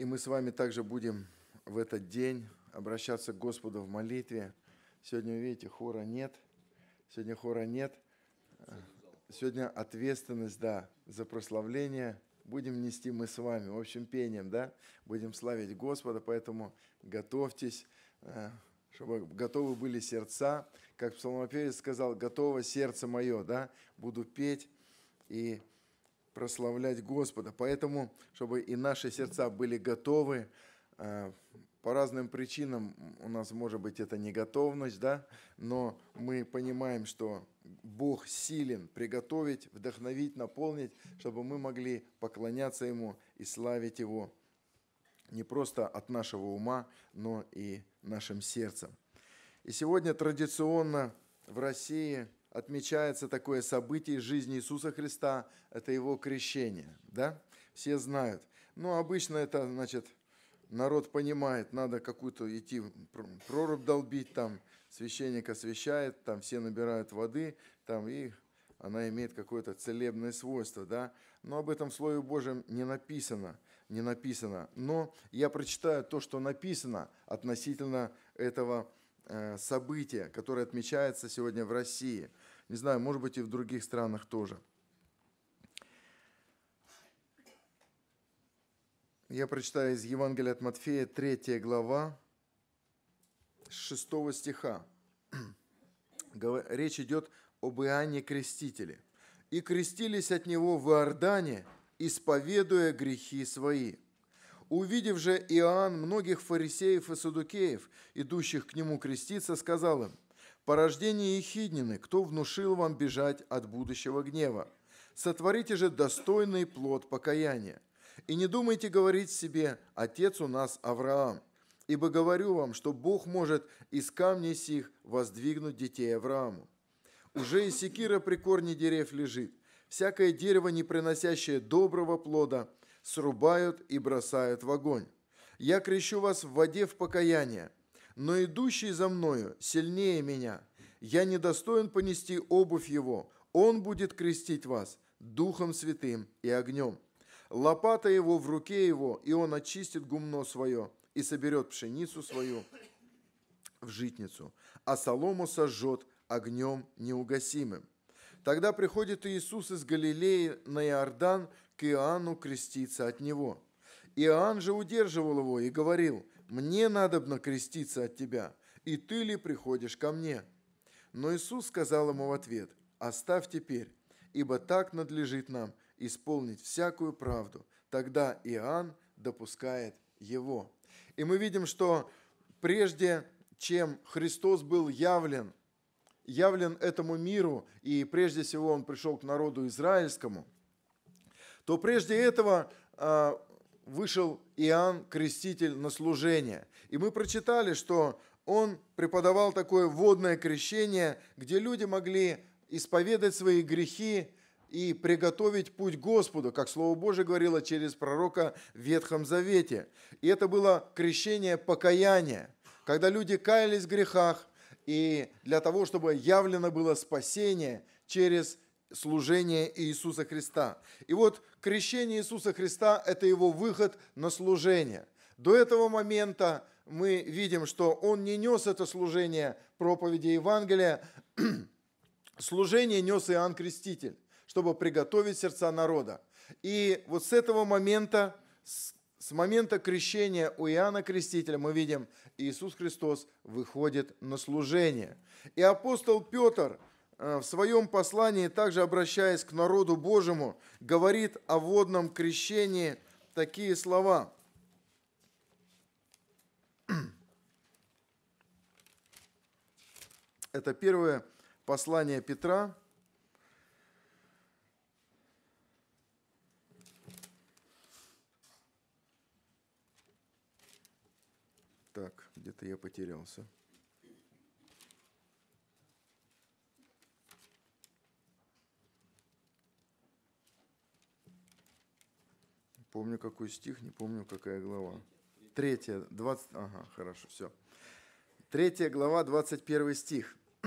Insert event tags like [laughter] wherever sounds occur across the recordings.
И мы с вами также будем в этот день обращаться к Господу в молитве. Сегодня, видите, хора нет. Сегодня хора нет. Сегодня ответственность, да, за прославление будем нести мы с вами, в общем, пением, да, будем славить Господа, поэтому готовьтесь, э, чтобы готовы были сердца, как псалмопевец сказал, готово сердце мое, да, буду петь и прославлять Господа. Поэтому, чтобы и наши сердца были готовы, э, по разным причинам у нас может быть это не готовность, да, но мы понимаем, что Бог силен приготовить, вдохновить, наполнить, чтобы мы могли поклоняться Ему и славить Его не просто от нашего ума, но и нашим сердцем. И сегодня традиционно в России – отмечается такое событие из жизни Иисуса Христа, это его крещение, да? Все знают. Ну обычно это, значит, народ понимает, надо какую-то идти прорубь долбить, там священник освещает, там все набирают воды, там и она имеет какое-то целебное свойство, да? Но об этом в Слове Божьем не написано, не написано. Но я прочитаю то, что написано относительно этого э, события, которое отмечается сегодня в России – не знаю, может быть и в других странах тоже. Я прочитаю из Евангелия от Матфея 3 глава 6 стиха. Речь идет об Иоанне Крестителе. «И крестились от него в Иордане, исповедуя грехи свои». Увидев же Иоанн многих фарисеев и садукеев, идущих к нему креститься, сказал им – Порождение Ехиднины, кто внушил вам бежать от будущего гнева? Сотворите же достойный плод покаяния. И не думайте говорить себе «Отец у нас Авраам», ибо говорю вам, что Бог может из камней сих воздвигнуть детей Аврааму. Уже и секира при корне дерев лежит. Всякое дерево, не приносящее доброго плода, срубают и бросают в огонь. Я крещу вас в воде в покаяние – но идущий за мною сильнее меня. Я недостоин понести обувь его. Он будет крестить вас Духом Святым и огнем. Лопата его в руке его, и он очистит гумно свое и соберет пшеницу свою в житницу, а солому сожжет огнем неугасимым. Тогда приходит Иисус из Галилеи на Иордан к Иоанну креститься от него. Иоанн же удерживал его и говорил, мне надобно креститься от тебя, и ты ли приходишь ко мне?» Но Иисус сказал ему в ответ, «Оставь теперь, ибо так надлежит нам исполнить всякую правду». Тогда Иоанн допускает его. И мы видим, что прежде чем Христос был явлен, явлен этому миру, и прежде всего Он пришел к народу израильскому, то прежде этого а, вышел Иоанн Креститель на служение. И мы прочитали, что он преподавал такое водное крещение, где люди могли исповедать свои грехи и приготовить путь Господу, как Слово Божие говорило через пророка в Ветхом Завете. И это было крещение покаяния, когда люди каялись в грехах, и для того, чтобы явлено было спасение через служение Иисуса Христа. И вот крещение Иисуса Христа – это его выход на служение. До этого момента мы видим, что он не нес это служение проповеди Евангелия, [clears throat] служение нес Иоанн Креститель, чтобы приготовить сердца народа. И вот с этого момента, с момента крещения у Иоанна Крестителя мы видим, Иисус Христос выходит на служение. И апостол Петр – Э, в своем послании, также обращаясь к народу Божьему, говорит о водном крещении такие слова. [clears throat] Это первое послание Петра, Так, где-то я потерялся. помню какой стих, не помню какая глава. Третья, 20, ага, хорошо, все. Третья глава, 21 стих. [clears throat]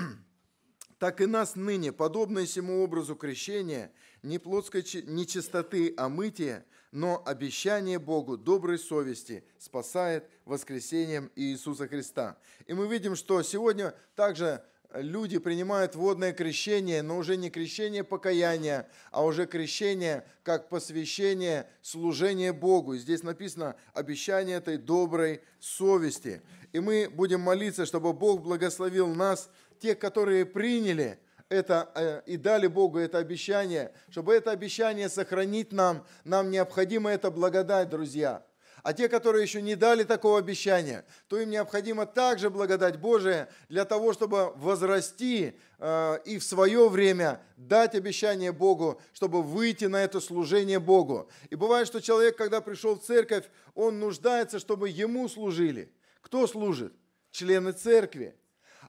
«Так и нас ныне, подобное всему образу крещения, не плотской нечистоты, а мытия, но обещание Богу доброй совести спасает воскресением Иисуса Христа». И мы видим, что сегодня также люди принимают водное крещение, но уже не крещение покаяния, а уже крещение как посвящение, служения Богу. Здесь написано обещание этой доброй совести. И мы будем молиться, чтобы Бог благословил нас, тех, которые приняли это э, и дали Богу это обещание, чтобы это обещание сохранить нам, нам необходимо это благодать, друзья. А те, которые еще не дали такого обещания, то им необходимо также благодать Божия для того, чтобы возрасти э, и в свое время дать обещание Богу, чтобы выйти на это служение Богу. И бывает, что человек, когда пришел в церковь, он нуждается, чтобы ему служили. Кто служит? Члены церкви.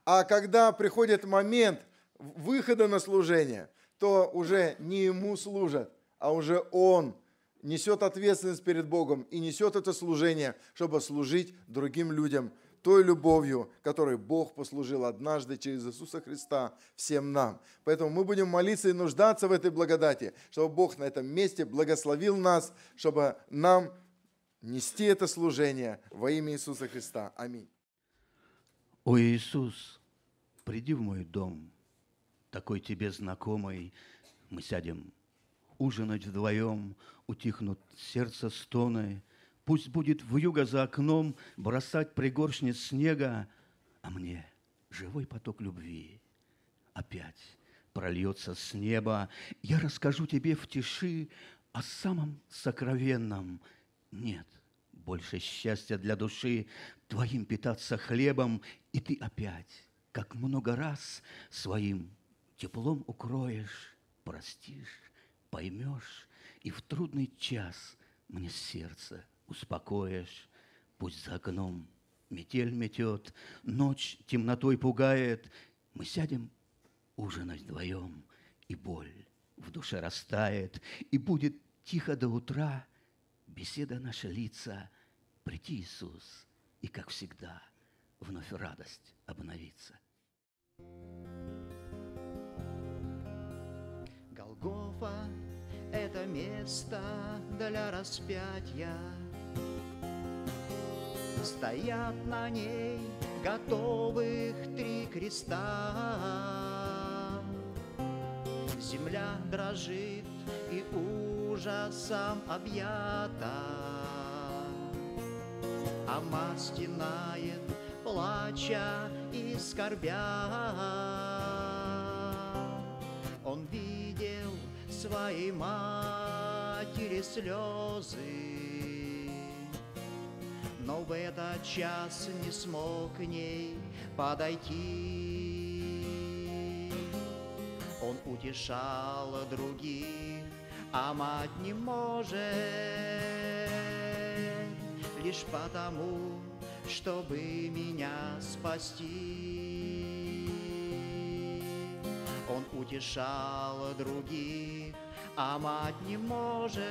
А когда приходит момент выхода на служение, то уже не ему служат, а уже он – несет ответственность перед Богом и несет это служение, чтобы служить другим людям той любовью, которой Бог послужил однажды через Иисуса Христа всем нам. Поэтому мы будем молиться и нуждаться в этой благодати, чтобы Бог на этом месте благословил нас, чтобы нам нести это служение во имя Иисуса Христа. Аминь. О Иисус, приди в мой дом, такой тебе знакомый, мы сядем ужинать вдвоем, утихнут сердце стоны. Пусть будет в юго за окном бросать пригоршни снега, а мне живой поток любви опять прольется с неба. Я расскажу тебе в тиши о самом сокровенном. Нет больше счастья для души твоим питаться хлебом, и ты опять, как много раз, своим теплом укроешь, простишь поймешь, и в трудный час мне сердце успокоишь. Пусть за окном метель метет, ночь темнотой пугает, мы сядем ужинать вдвоем, и боль в душе растает, и будет тихо до утра беседа наша лица. Прийти, Иисус, и, как всегда, вновь радость обновится. thank you Голгофа — это место для распятия. Стоят на ней готовых три креста. Земля дрожит и ужасом объята. Ама стенает, плача и скорбя. своей матери слезы. Но в этот час не смог к ней подойти. Он утешал других, а мать не может, Лишь потому, чтобы меня спасти. утешала других, а мать не может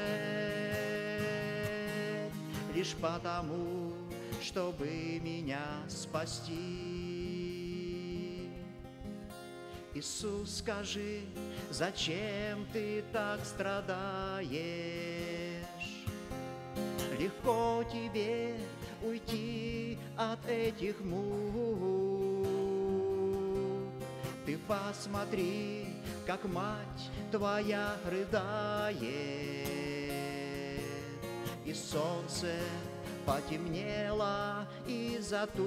лишь потому, чтобы меня спасти. Иисус, скажи, зачем ты так страдаешь? Легко тебе уйти от этих мук. Ты посмотри, как мать твоя рыдает, И солнце потемнело из-за туч.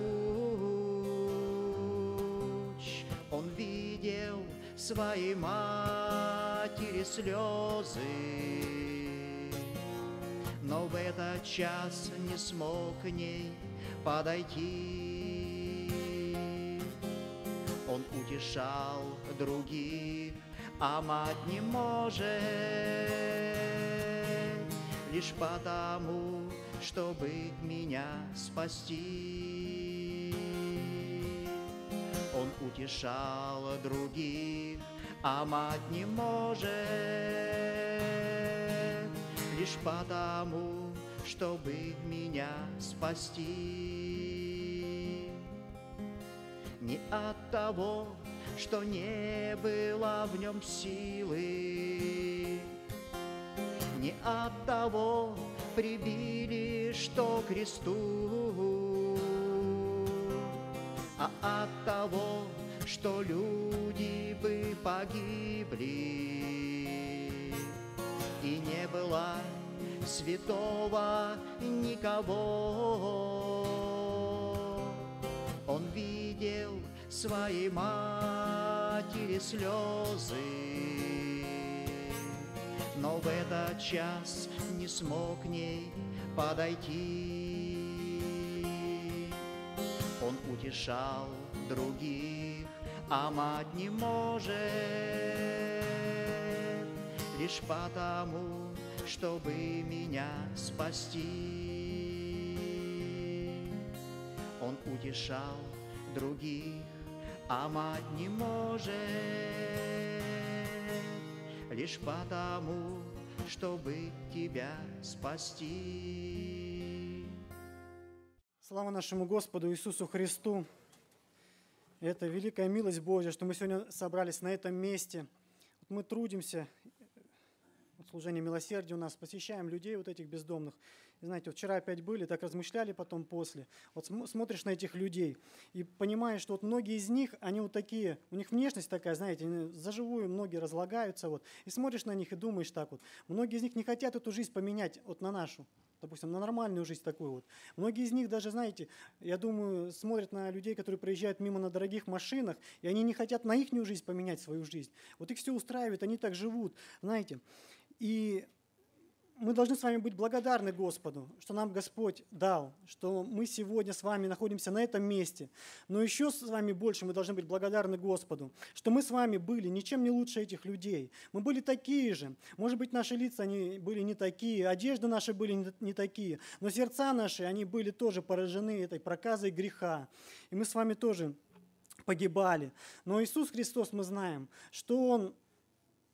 Он видел своей матери слезы, Но в этот час не смог к ней подойти он утешал других, а мать не может лишь потому, чтобы меня спасти. Он утешал других, а мать не может лишь потому, чтобы меня спасти не от того, что не было в нем силы, не от того прибили, что кресту, а от того, что люди бы погибли, и не было святого никого глядел своей матери слезы. Но в этот час не смог к ней подойти. Он утешал других, а мать не может, лишь потому, чтобы меня спасти. Он утешал других, а мать не может, лишь потому, чтобы тебя спасти. Слава нашему Господу Иисусу Христу! Это великая милость Божья, что мы сегодня собрались на этом месте. Вот мы трудимся, вот служение милосердия у нас, посещаем людей вот этих бездомных – знаете, вчера опять были, так размышляли потом после. Вот смотришь на этих людей и понимаешь, что вот многие из них, они вот такие, у них внешность такая, знаете, заживую многие разлагаются вот. И смотришь на них и думаешь так вот. Многие из них не хотят эту жизнь поменять вот на нашу допустим, на нормальную жизнь такую вот. Многие из них даже, знаете, я думаю, смотрят на людей, которые проезжают мимо на дорогих машинах, и они не хотят на ихнюю жизнь поменять свою жизнь. Вот их все устраивает, они так живут, знаете. И мы должны с вами быть благодарны Господу, что нам Господь дал, что мы сегодня с вами находимся на этом месте. Но еще с вами больше мы должны быть благодарны Господу, что мы с вами были ничем не лучше этих людей. Мы были такие же. Может быть, наши лица они были не такие, одежды наши были не такие, но сердца наши, они были тоже поражены этой проказой греха. И мы с вами тоже погибали. Но Иисус Христос, мы знаем, что Он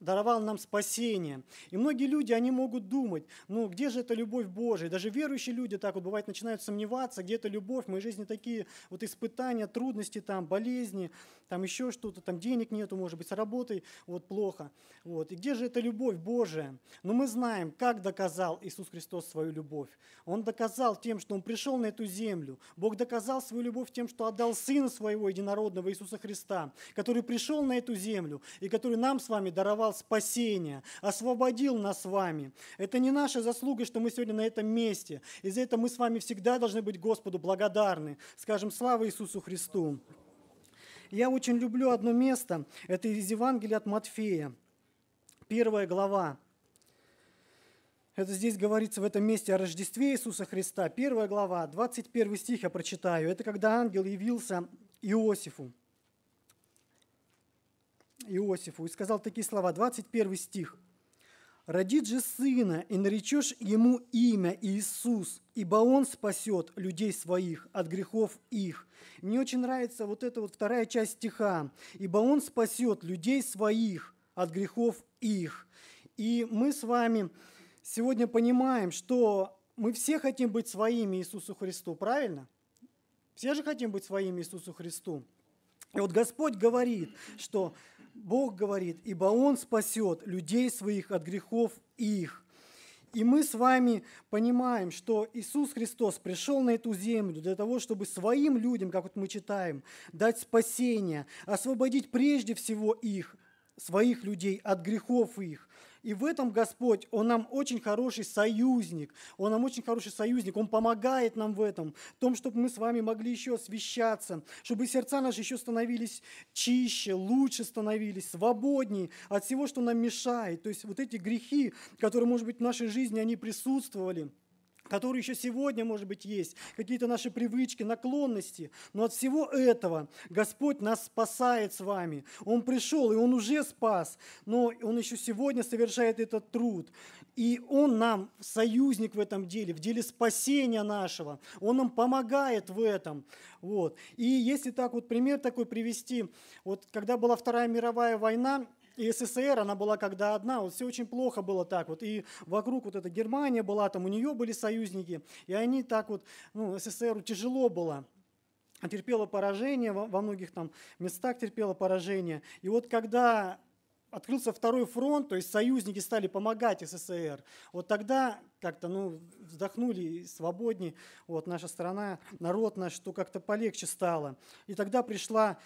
даровал нам спасение. И многие люди, они могут думать, ну где же эта любовь Божия? Даже верующие люди так вот бывает начинают сомневаться, где эта любовь, в моей жизни такие вот испытания, трудности там, болезни, там еще что-то, там денег нету, может быть, с работой, вот плохо. Вот. И где же эта любовь Божия? Но ну, мы знаем, как доказал Иисус Христос свою любовь. Он доказал тем, что Он пришел на эту землю. Бог доказал свою любовь тем, что отдал Сына Своего Единородного Иисуса Христа, который пришел на эту землю и который нам с вами даровал спасение, освободил нас с вами. Это не наша заслуга, что мы сегодня на этом месте. И за это мы с вами всегда должны быть Господу благодарны. Скажем, слава Иисусу Христу! Я очень люблю одно место. Это из Евангелия от Матфея, первая глава. Это здесь говорится в этом месте о Рождестве Иисуса Христа. Первая глава, 21 стих я прочитаю. Это когда ангел явился Иосифу. Иосифу и сказал такие слова, 21 стих. Родит же сына, и наречешь ему имя Иисус, ибо он спасет людей своих от грехов их. Мне очень нравится вот эта вот вторая часть стиха. Ибо он спасет людей своих от грехов их. И мы с вами сегодня понимаем, что мы все хотим быть своими Иисусу Христу, правильно? Все же хотим быть своими Иисусу Христу. И вот Господь говорит, что Бог говорит, ибо Он спасет людей своих от грехов их. И мы с вами понимаем, что Иисус Христос пришел на эту землю для того, чтобы своим людям, как вот мы читаем, дать спасение, освободить прежде всего их, своих людей от грехов их. И в этом Господь, Он нам очень хороший союзник. Он нам очень хороший союзник. Он помогает нам в этом, в том, чтобы мы с вами могли еще освещаться, чтобы сердца наши еще становились чище, лучше становились, свободнее от всего, что нам мешает. То есть вот эти грехи, которые, может быть, в нашей жизни, они присутствовали – которые еще сегодня, может быть, есть, какие-то наши привычки, наклонности. Но от всего этого Господь нас спасает с вами. Он пришел, и Он уже спас, но Он еще сегодня совершает этот труд. И Он нам союзник в этом деле, в деле спасения нашего. Он нам помогает в этом. Вот. И если так вот пример такой привести, вот когда была Вторая мировая война, и СССР, она была когда одна, вот все очень плохо было так вот. И вокруг вот эта Германия была, там у нее были союзники, и они так вот, ну, СССРу тяжело было терпела поражение, во многих там местах терпела поражение. И вот когда открылся второй фронт, то есть союзники стали помогать СССР, вот тогда как-то ну, вздохнули свободнее, вот наша страна, народ наш, что как-то полегче стало. И тогда пришла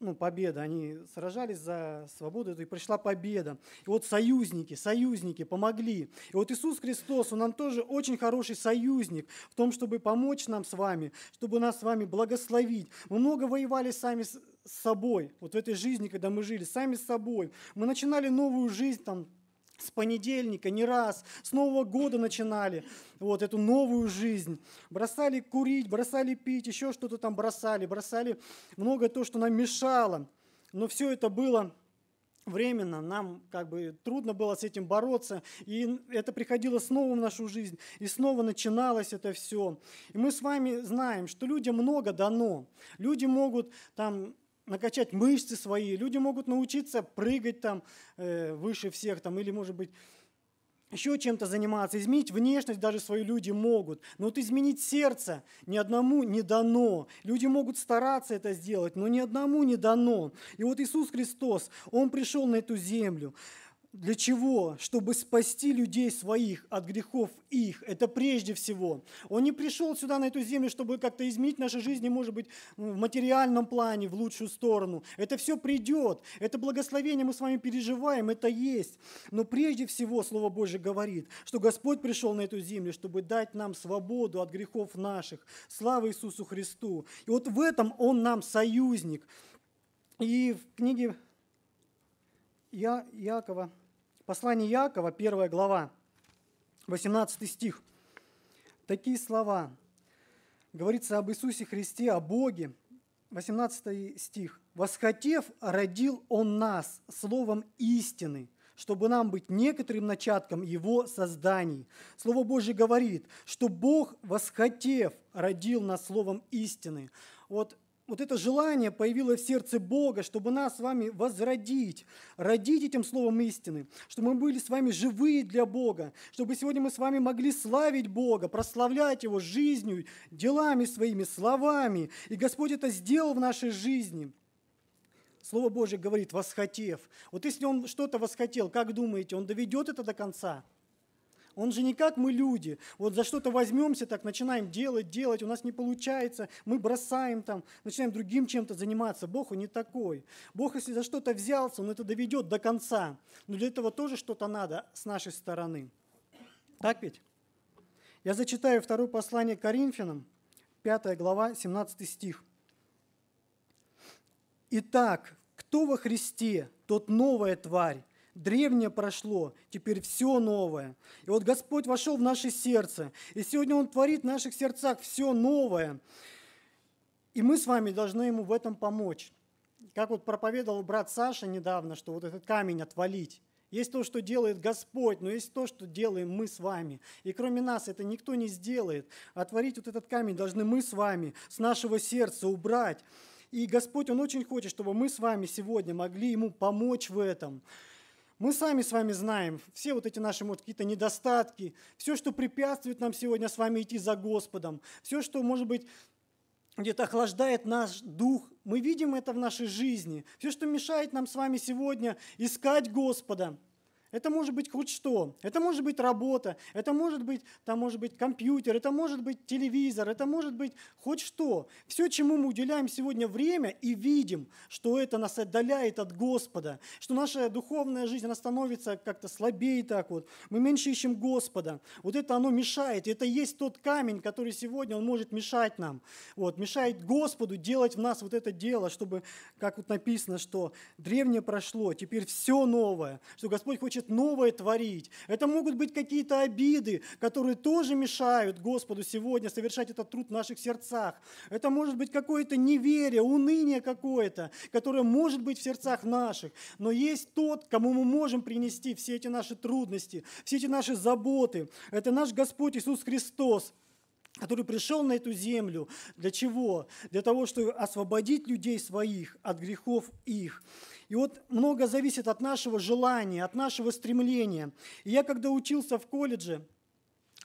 ну, победа, они сражались за свободу, и пришла победа. И вот союзники, союзники помогли. И вот Иисус Христос, Он нам тоже очень хороший союзник в том, чтобы помочь нам с вами, чтобы нас с вами благословить. Мы много воевали сами с собой, вот в этой жизни, когда мы жили, сами с собой. Мы начинали новую жизнь там с понедельника не раз, с Нового года начинали вот эту новую жизнь. Бросали курить, бросали пить, еще что-то там бросали, бросали много то, что нам мешало. Но все это было временно, нам как бы трудно было с этим бороться, и это приходило снова в нашу жизнь, и снова начиналось это все. И мы с вами знаем, что людям много дано. Люди могут там накачать мышцы свои. Люди могут научиться прыгать там э, выше всех там, или, может быть, еще чем-то заниматься, изменить внешность даже свои люди могут. Но вот изменить сердце ни одному не дано. Люди могут стараться это сделать, но ни одному не дано. И вот Иисус Христос, Он пришел на эту землю. Для чего? Чтобы спасти людей своих от грехов их. Это прежде всего. Он не пришел сюда, на эту землю, чтобы как-то изменить наши жизни, может быть, в материальном плане, в лучшую сторону. Это все придет. Это благословение мы с вами переживаем, это есть. Но прежде всего Слово Божье говорит, что Господь пришел на эту землю, чтобы дать нам свободу от грехов наших. Слава Иисусу Христу. И вот в этом Он нам союзник. И в книге я, Якова, послание Якова, первая глава, 18 стих. Такие слова. Говорится об Иисусе Христе, о Боге. 18 стих. «Восхотев, родил Он нас словом истины, чтобы нам быть некоторым начатком Его созданий». Слово Божье говорит, что Бог, восхотев, родил нас словом истины. Вот вот это желание появилось в сердце Бога, чтобы нас с вами возродить, родить этим словом истины, чтобы мы были с вами живые для Бога, чтобы сегодня мы с вами могли славить Бога, прославлять Его жизнью, делами своими, словами. И Господь это сделал в нашей жизни. Слово Божье говорит «восхотев». Вот если Он что-то восхотел, как думаете, Он доведет это до конца – он же не как мы люди. Вот за что-то возьмемся, так начинаем делать, делать, у нас не получается, мы бросаем там, начинаем другим чем-то заниматься. Бог, он не такой. Бог, если за что-то взялся, он это доведет до конца. Но для этого тоже что-то надо с нашей стороны. Так ведь? Я зачитаю второе послание Коринфянам, 5 глава, 17 стих. «Итак, кто во Христе, тот новая тварь, Древнее прошло, теперь все новое. И вот Господь вошел в наше сердце. И сегодня Он творит в наших сердцах все новое. И мы с вами должны Ему в этом помочь. Как вот проповедовал брат Саша недавно, что вот этот камень отвалить. Есть то, что делает Господь, но есть то, что делаем мы с вами. И кроме нас это никто не сделает. Отворить вот этот камень должны мы с вами, с нашего сердца убрать. И Господь, Он очень хочет, чтобы мы с вами сегодня могли Ему помочь в этом. Мы сами с вами знаем все вот эти наши, вот какие-то недостатки, все, что препятствует нам сегодня с вами идти за Господом, все, что, может быть, где-то охлаждает наш дух. Мы видим это в нашей жизни. Все, что мешает нам с вами сегодня искать Господа – это может быть хоть что. Это может быть работа, это может быть, там может быть компьютер, это может быть телевизор, это может быть хоть что. Все, чему мы уделяем сегодня время и видим, что это нас отдаляет от Господа, что наша духовная жизнь, она становится как-то слабее так вот. Мы меньше ищем Господа. Вот это оно мешает. это есть тот камень, который сегодня он может мешать нам. Вот, мешает Господу делать в нас вот это дело, чтобы, как вот написано, что древнее прошло, теперь все новое, что Господь хочет хочет новое творить. Это могут быть какие-то обиды, которые тоже мешают Господу сегодня совершать этот труд в наших сердцах. Это может быть какое-то неверие, уныние какое-то, которое может быть в сердцах наших. Но есть тот, кому мы можем принести все эти наши трудности, все эти наши заботы. Это наш Господь Иисус Христос который пришел на эту землю. Для чего? Для того, чтобы освободить людей своих от грехов их. И вот много зависит от нашего желания, от нашего стремления. И я когда учился в колледже,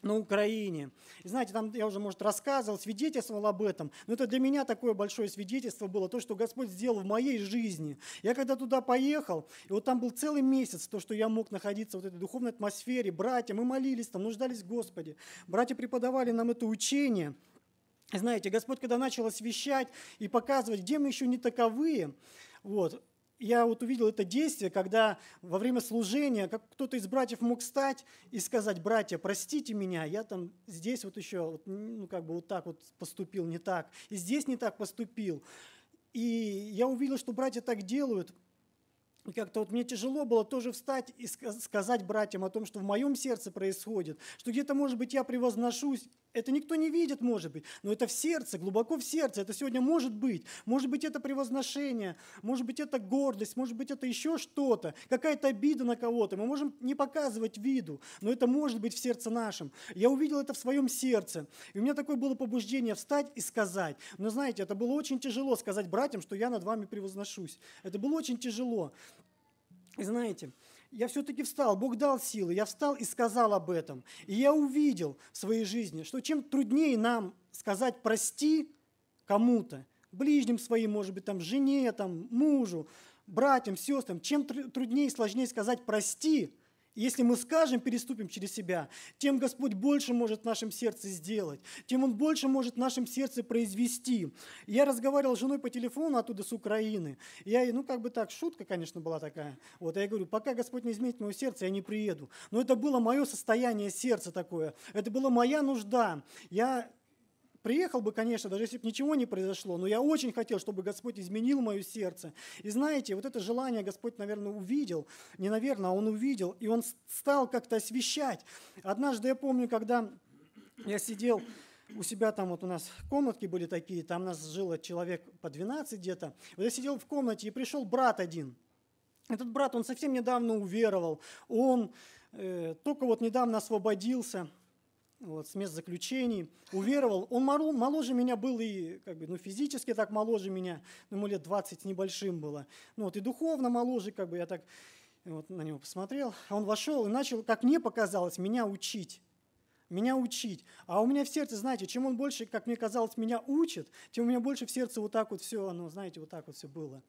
на Украине. И знаете, там я уже, может, рассказывал, свидетельствовал об этом, но это для меня такое большое свидетельство было, то, что Господь сделал в моей жизни. Я когда туда поехал, и вот там был целый месяц, то, что я мог находиться в вот этой духовной атмосфере, братья, мы молились там, нуждались в Господе. Братья преподавали нам это учение, знаете, Господь, когда начал освещать и показывать, где мы еще не таковые, вот, я вот увидел это действие, когда во время служения как кто-то из братьев мог встать и сказать, братья, простите меня, я там здесь вот еще вот, ну, как бы вот так вот поступил не так, и здесь не так поступил. И я увидел, что братья так делают, и как-то вот мне тяжело было тоже встать и сказать братьям о том, что в моем сердце происходит, что где-то, может быть, я превозношусь, это никто не видит, может быть, но это в сердце, глубоко в сердце. Это сегодня может быть. Может быть, это превозношение, может быть, это гордость, может быть, это еще что-то, какая-то обида на кого-то. Мы можем не показывать виду, но это может быть в сердце нашем. Я увидел это в своем сердце. И у меня такое было побуждение встать и сказать. Но знаете, это было очень тяжело сказать братьям, что я над вами превозношусь. Это было очень тяжело. И знаете, я все-таки встал, Бог дал силы, я встал и сказал об этом. И я увидел в своей жизни, что чем труднее нам сказать «прости» кому-то, ближним своим, может быть, там, жене, там, мужу, братьям, сестрам, чем труднее и сложнее сказать «прости», если мы скажем, переступим через себя, тем Господь больше может в нашем сердце сделать, тем Он больше может в нашем сердце произвести. Я разговаривал с женой по телефону оттуда с Украины. Я ей, ну как бы так, шутка, конечно, была такая. Вот, а я говорю, пока Господь не изменит мое сердце, я не приеду. Но это было мое состояние сердца такое. Это была моя нужда. Я Приехал бы, конечно, даже если бы ничего не произошло, но я очень хотел, чтобы Господь изменил мое сердце. И знаете, вот это желание Господь, наверное, увидел, не наверное, а Он увидел, и Он стал как-то освещать. Однажды я помню, когда я сидел у себя там вот у нас комнатки были такие, там нас жило человек по 12 где-то. Вот я сидел в комнате, и пришел брат один. Этот брат, он совсем недавно уверовал, он э, только вот недавно освободился – вот, с мест заключений, уверовал. Он моложе меня был и как бы, ну, физически так моложе меня, ему лет 20 небольшим было. Ну, вот, и духовно моложе, как бы я так вот на него посмотрел. он вошел и начал, как мне показалось, меня учить меня учить. А у меня в сердце, знаете, чем он больше, как мне казалось, меня учит, тем у меня больше в сердце вот так вот все, ну, знаете, вот так вот все было.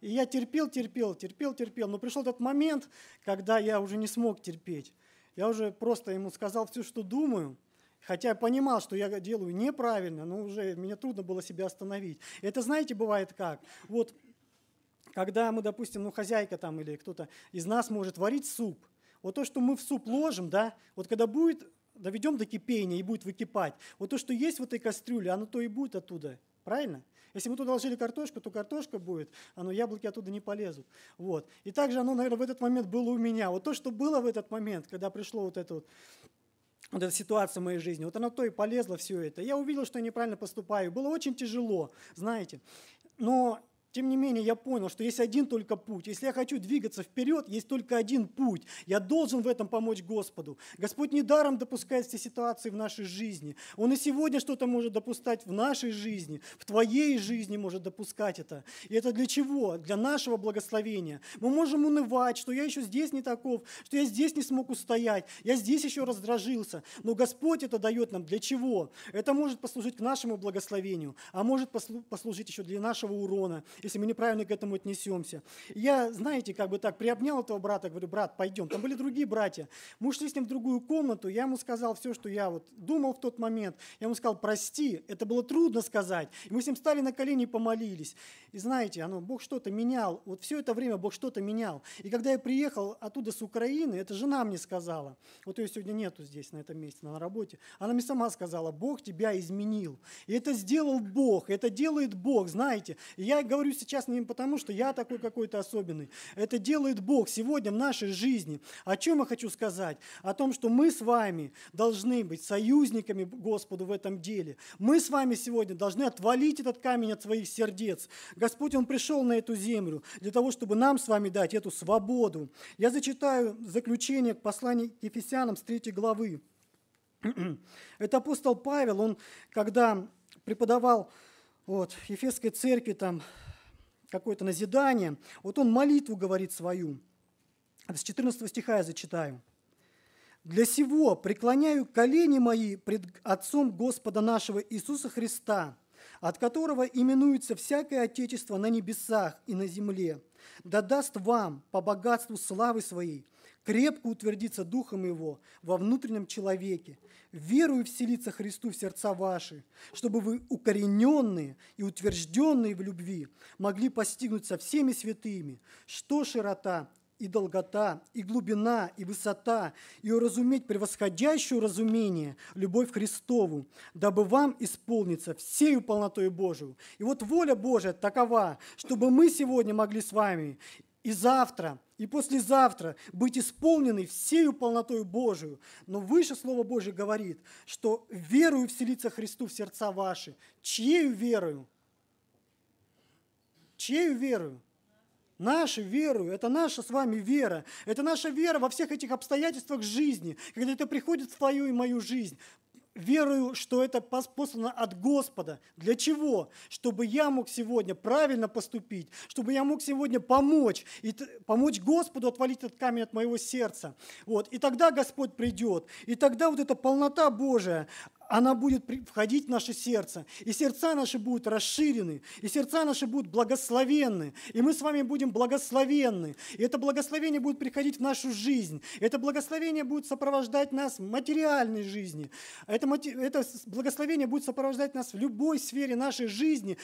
И я терпел, терпел, терпел, терпел, но пришел тот момент, когда я уже не смог терпеть. Я уже просто ему сказал все, что думаю, хотя я понимал, что я делаю неправильно, но уже мне трудно было себя остановить. Это, знаете, бывает как? Вот когда мы, допустим, ну хозяйка там или кто-то из нас может варить суп, вот то, что мы в суп ложим, да, вот когда будет, доведем до кипения и будет выкипать, вот то, что есть в этой кастрюле, оно то и будет оттуда, правильно? Если мы туда вложили картошку, то картошка будет, А оно ну, яблоки оттуда не полезут. Вот. И также оно, наверное, в этот момент было у меня. Вот то, что было в этот момент, когда пришло вот это вот, вот эта ситуация в моей жизни, вот она то и полезла все это. Я увидел, что я неправильно поступаю. Было очень тяжело, знаете. Но тем не менее, я понял, что есть один только путь. Если я хочу двигаться вперед, есть только один путь. Я должен в этом помочь Господу. Господь недаром допускает все ситуации в нашей жизни. Он и сегодня что-то может допускать в нашей жизни, в твоей жизни может допускать это. И это для чего? Для нашего благословения. Мы можем унывать, что я еще здесь не таков, что я здесь не смог устоять, я здесь еще раздражился. Но Господь это дает нам для чего? Это может послужить к нашему благословению, а может послужить еще для нашего урона если мы неправильно к этому отнесемся. Я, знаете, как бы так приобнял этого брата, говорю, брат, пойдем. Там были другие братья. Мы ушли с ним в другую комнату, я ему сказал все, что я вот думал в тот момент. Я ему сказал, прости, это было трудно сказать. И мы с ним стали на колени и помолились. И знаете, оно, Бог что-то менял. Вот все это время Бог что-то менял. И когда я приехал оттуда с Украины, эта жена мне сказала, вот ее сегодня нету здесь, на этом месте, на работе, она мне сама сказала, Бог тебя изменил. И это сделал Бог, это делает Бог, знаете. И я говорю горжусь сейчас не потому, что я такой какой-то особенный. Это делает Бог сегодня в нашей жизни. О чем я хочу сказать? О том, что мы с вами должны быть союзниками Господу в этом деле. Мы с вами сегодня должны отвалить этот камень от своих сердец. Господь, Он пришел на эту землю для того, чтобы нам с вами дать эту свободу. Я зачитаю заключение к посланию к Ефесянам с 3 главы. [clears throat] Это апостол Павел, он когда преподавал вот, Ефесской церкви, там, какое-то назидание. Вот он молитву говорит свою. А с 14 стиха я зачитаю. «Для сего преклоняю колени мои пред Отцом Господа нашего Иисуса Христа, от которого именуется всякое Отечество на небесах и на земле, да даст вам по богатству славы своей – крепко утвердиться Духом Его во внутреннем человеке, верую вселиться Христу в сердца ваши, чтобы вы, укорененные и утвержденные в любви, могли постигнуть со всеми святыми, что широта и долгота, и глубина, и высота, и уразуметь превосходящую разумение любовь Христову, дабы вам исполниться всею полнотой Божию. И вот воля Божия такова, чтобы мы сегодня могли с вами и завтра, и послезавтра быть исполнены всею полнотой Божию. Но выше Слово Божие говорит, что верую вселится Христу в сердца ваши. Чьею верою? Чьею верою? Нашу веру, это наша с вами вера, это наша вера во всех этих обстоятельствах жизни, когда это приходит в твою и мою жизнь верую, что это послано от Господа. Для чего? Чтобы я мог сегодня правильно поступить, чтобы я мог сегодня помочь, и помочь Господу отвалить этот камень от моего сердца. Вот. И тогда Господь придет, и тогда вот эта полнота Божия, она будет входить в наше сердце, и сердца наши будут расширены, и сердца наши будут благословенны, и мы с вами будем благословенны. И это благословение будет приходить в нашу жизнь, это благословение будет сопровождать нас в материальной жизни, это, это благословение будет сопровождать нас в любой сфере нашей жизни,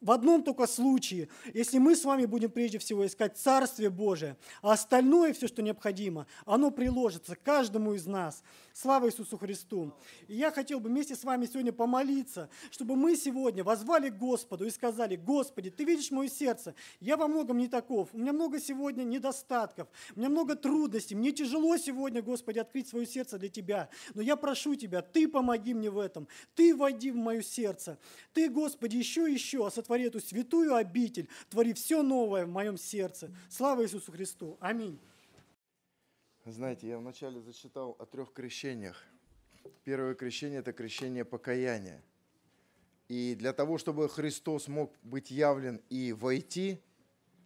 в одном только случае, если мы с вами будем прежде всего искать Царствие Божие, а остальное, все, что необходимо, оно приложится каждому из нас. Слава Иисусу Христу! И я хотел бы вместе с вами сегодня помолиться, чтобы мы сегодня возвали к Господу и сказали, Господи, Ты видишь мое сердце, я во многом не таков, у меня много сегодня недостатков, у меня много трудностей, мне тяжело сегодня, Господи, открыть свое сердце для Тебя, но я прошу Тебя, Ты помоги мне в этом, Ты войди в мое сердце, Ты, Господи, еще и еще, сотвори твори эту святую обитель, твори все новое в моем сердце. Слава Иисусу Христу. Аминь. Знаете, я вначале зачитал о трех крещениях. Первое крещение – это крещение покаяния. И для того, чтобы Христос мог быть явлен и войти,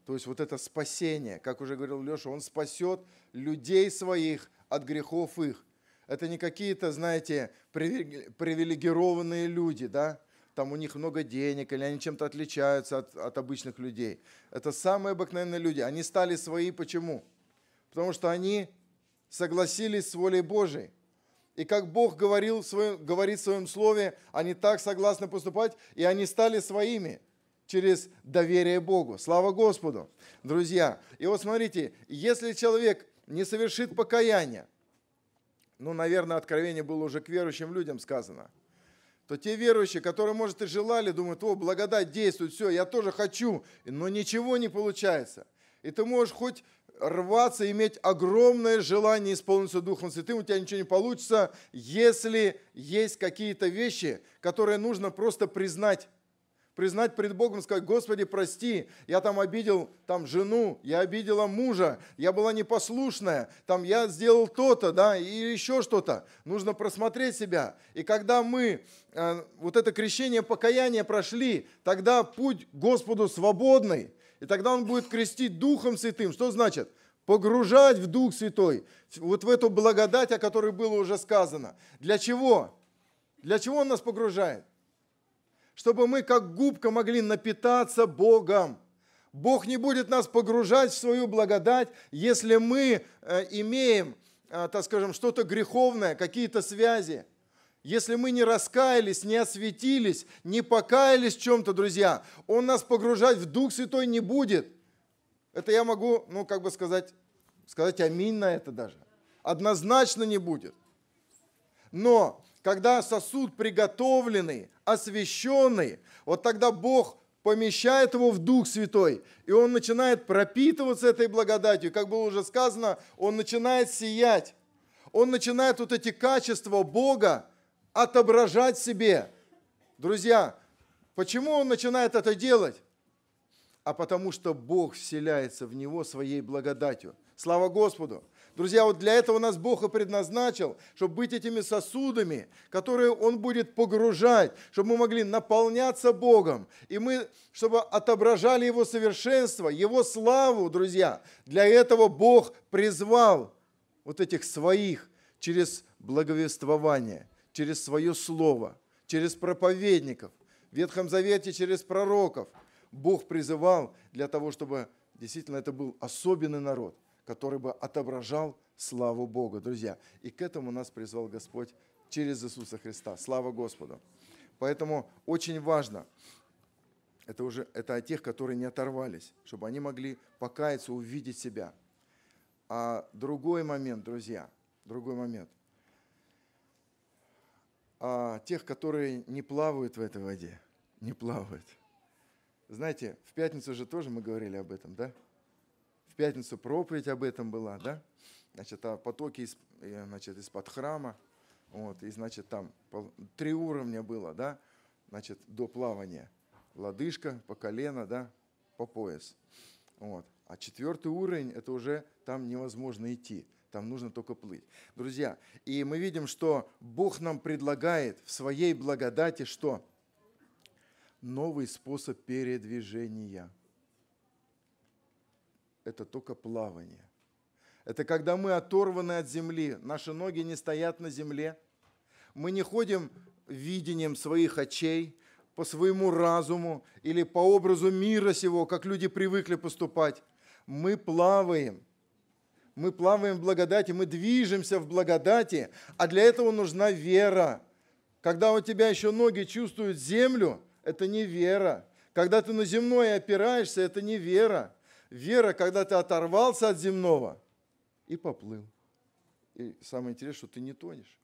то есть вот это спасение, как уже говорил Леша, Он спасет людей своих от грехов их. Это не какие-то, знаете, привилегированные люди, да? там у них много денег, или они чем-то отличаются от, от обычных людей. Это самые обыкновенные люди. Они стали свои почему? Потому что они согласились с волей Божией. И как Бог говорил в своем, говорит в своем слове, они так согласны поступать, и они стали своими через доверие Богу. Слава Господу, друзья. И вот смотрите, если человек не совершит покаяния, ну, наверное, откровение было уже к верующим людям сказано – то те верующие, которые, может, и желали, думают, о, благодать действует, все, я тоже хочу, но ничего не получается. И ты можешь хоть рваться, иметь огромное желание исполниться Духом Святым, у тебя ничего не получится, если есть какие-то вещи, которые нужно просто признать Признать пред Богом, сказать, Господи, прости, я там обидел там жену, я обидела мужа, я была непослушная, там я сделал то-то, да, или еще что-то. Нужно просмотреть себя. И когда мы э, вот это крещение покаяния прошли, тогда путь Господу свободный. И тогда Он будет крестить Духом Святым. Что значит? Погружать в Дух Святой, вот в эту благодать, о которой было уже сказано. Для чего? Для чего Он нас погружает? чтобы мы как губка могли напитаться Богом. Бог не будет нас погружать в свою благодать, если мы э, имеем, э, так скажем, что-то греховное, какие-то связи. Если мы не раскаялись, не осветились, не покаялись в чем-то, друзья, Он нас погружать в Дух Святой не будет. Это я могу, ну, как бы сказать, сказать аминь на это даже. Однозначно не будет. Но когда сосуд приготовленный, освященный, вот тогда Бог помещает его в Дух Святой, и он начинает пропитываться этой благодатью. Как было уже сказано, он начинает сиять. Он начинает вот эти качества Бога отображать себе. Друзья, почему он начинает это делать? А потому что Бог вселяется в него своей благодатью. Слава Господу! Друзья, вот для этого нас Бог и предназначил, чтобы быть этими сосудами, которые Он будет погружать, чтобы мы могли наполняться Богом, и мы, чтобы отображали Его совершенство, Его славу, друзья. Для этого Бог призвал вот этих своих через благовествование, через свое слово, через проповедников, в Ветхом Завете через пророков. Бог призывал для того, чтобы действительно это был особенный народ, который бы отображал славу Бога, друзья. И к этому нас призвал Господь через Иисуса Христа. Слава Господу. Поэтому очень важно, это уже это о тех, которые не оторвались, чтобы они могли покаяться, увидеть себя. А другой момент, друзья, другой момент. А тех, которые не плавают в этой воде, не плавают. Знаете, в пятницу же тоже мы говорили об этом, да? пятницу проповедь об этом была, да? Значит, а потоки из, э, значит, из-под храма. Вот, и, значит, там три уровня было, да? Значит, до плавания. Лодыжка, по колено, да? По пояс. Вот. А четвертый уровень, это уже там невозможно идти. Там нужно только плыть. Друзья, и мы видим, что Бог нам предлагает в своей благодати что? Новый способ передвижения –– это только плавание. Это когда мы оторваны от земли, наши ноги не стоят на земле, мы не ходим видением своих очей, по своему разуму или по образу мира сего, как люди привыкли поступать. Мы плаваем. Мы плаваем в благодати, мы движемся в благодати, а для этого нужна вера. Когда у тебя еще ноги чувствуют землю, это не вера. Когда ты на земное опираешься, это не вера. Вера, когда ты оторвался от земного и поплыл. И самое интересное, что ты не тонешь.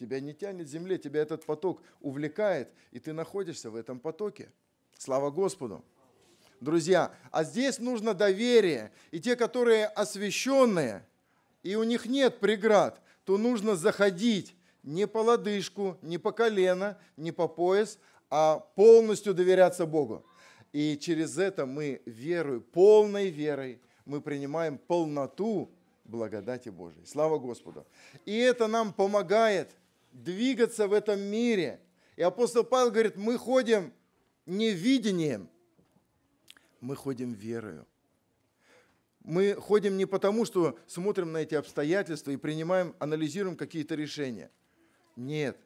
Тебя не тянет к земле, тебя этот поток увлекает, и ты находишься в этом потоке. Слава Господу! Друзья, а здесь нужно доверие. И те, которые освященные, и у них нет преград, то нужно заходить не по лодыжку, не по колено, не по пояс, а полностью доверяться Богу. И через это мы верой, полной верой, мы принимаем полноту благодати Божией. Слава Господу. И это нам помогает двигаться в этом мире. И апостол Павел говорит, мы ходим не видением, мы ходим верою. Мы ходим не потому, что смотрим на эти обстоятельства и принимаем, анализируем какие-то решения. Нет,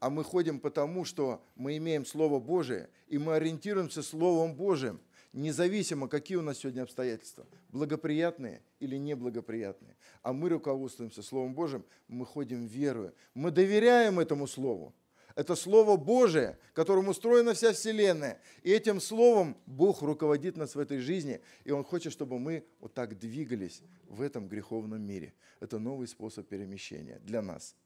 а мы ходим потому, что мы имеем Слово Божие, и мы ориентируемся Словом Божиим, независимо, какие у нас сегодня обстоятельства, благоприятные или неблагоприятные. А мы руководствуемся Словом Божьим, мы ходим в веру, мы доверяем этому Слову. Это Слово Божие, которым устроена вся Вселенная. И этим Словом Бог руководит нас в этой жизни. И Он хочет, чтобы мы вот так двигались в этом греховном мире. Это новый способ перемещения для нас.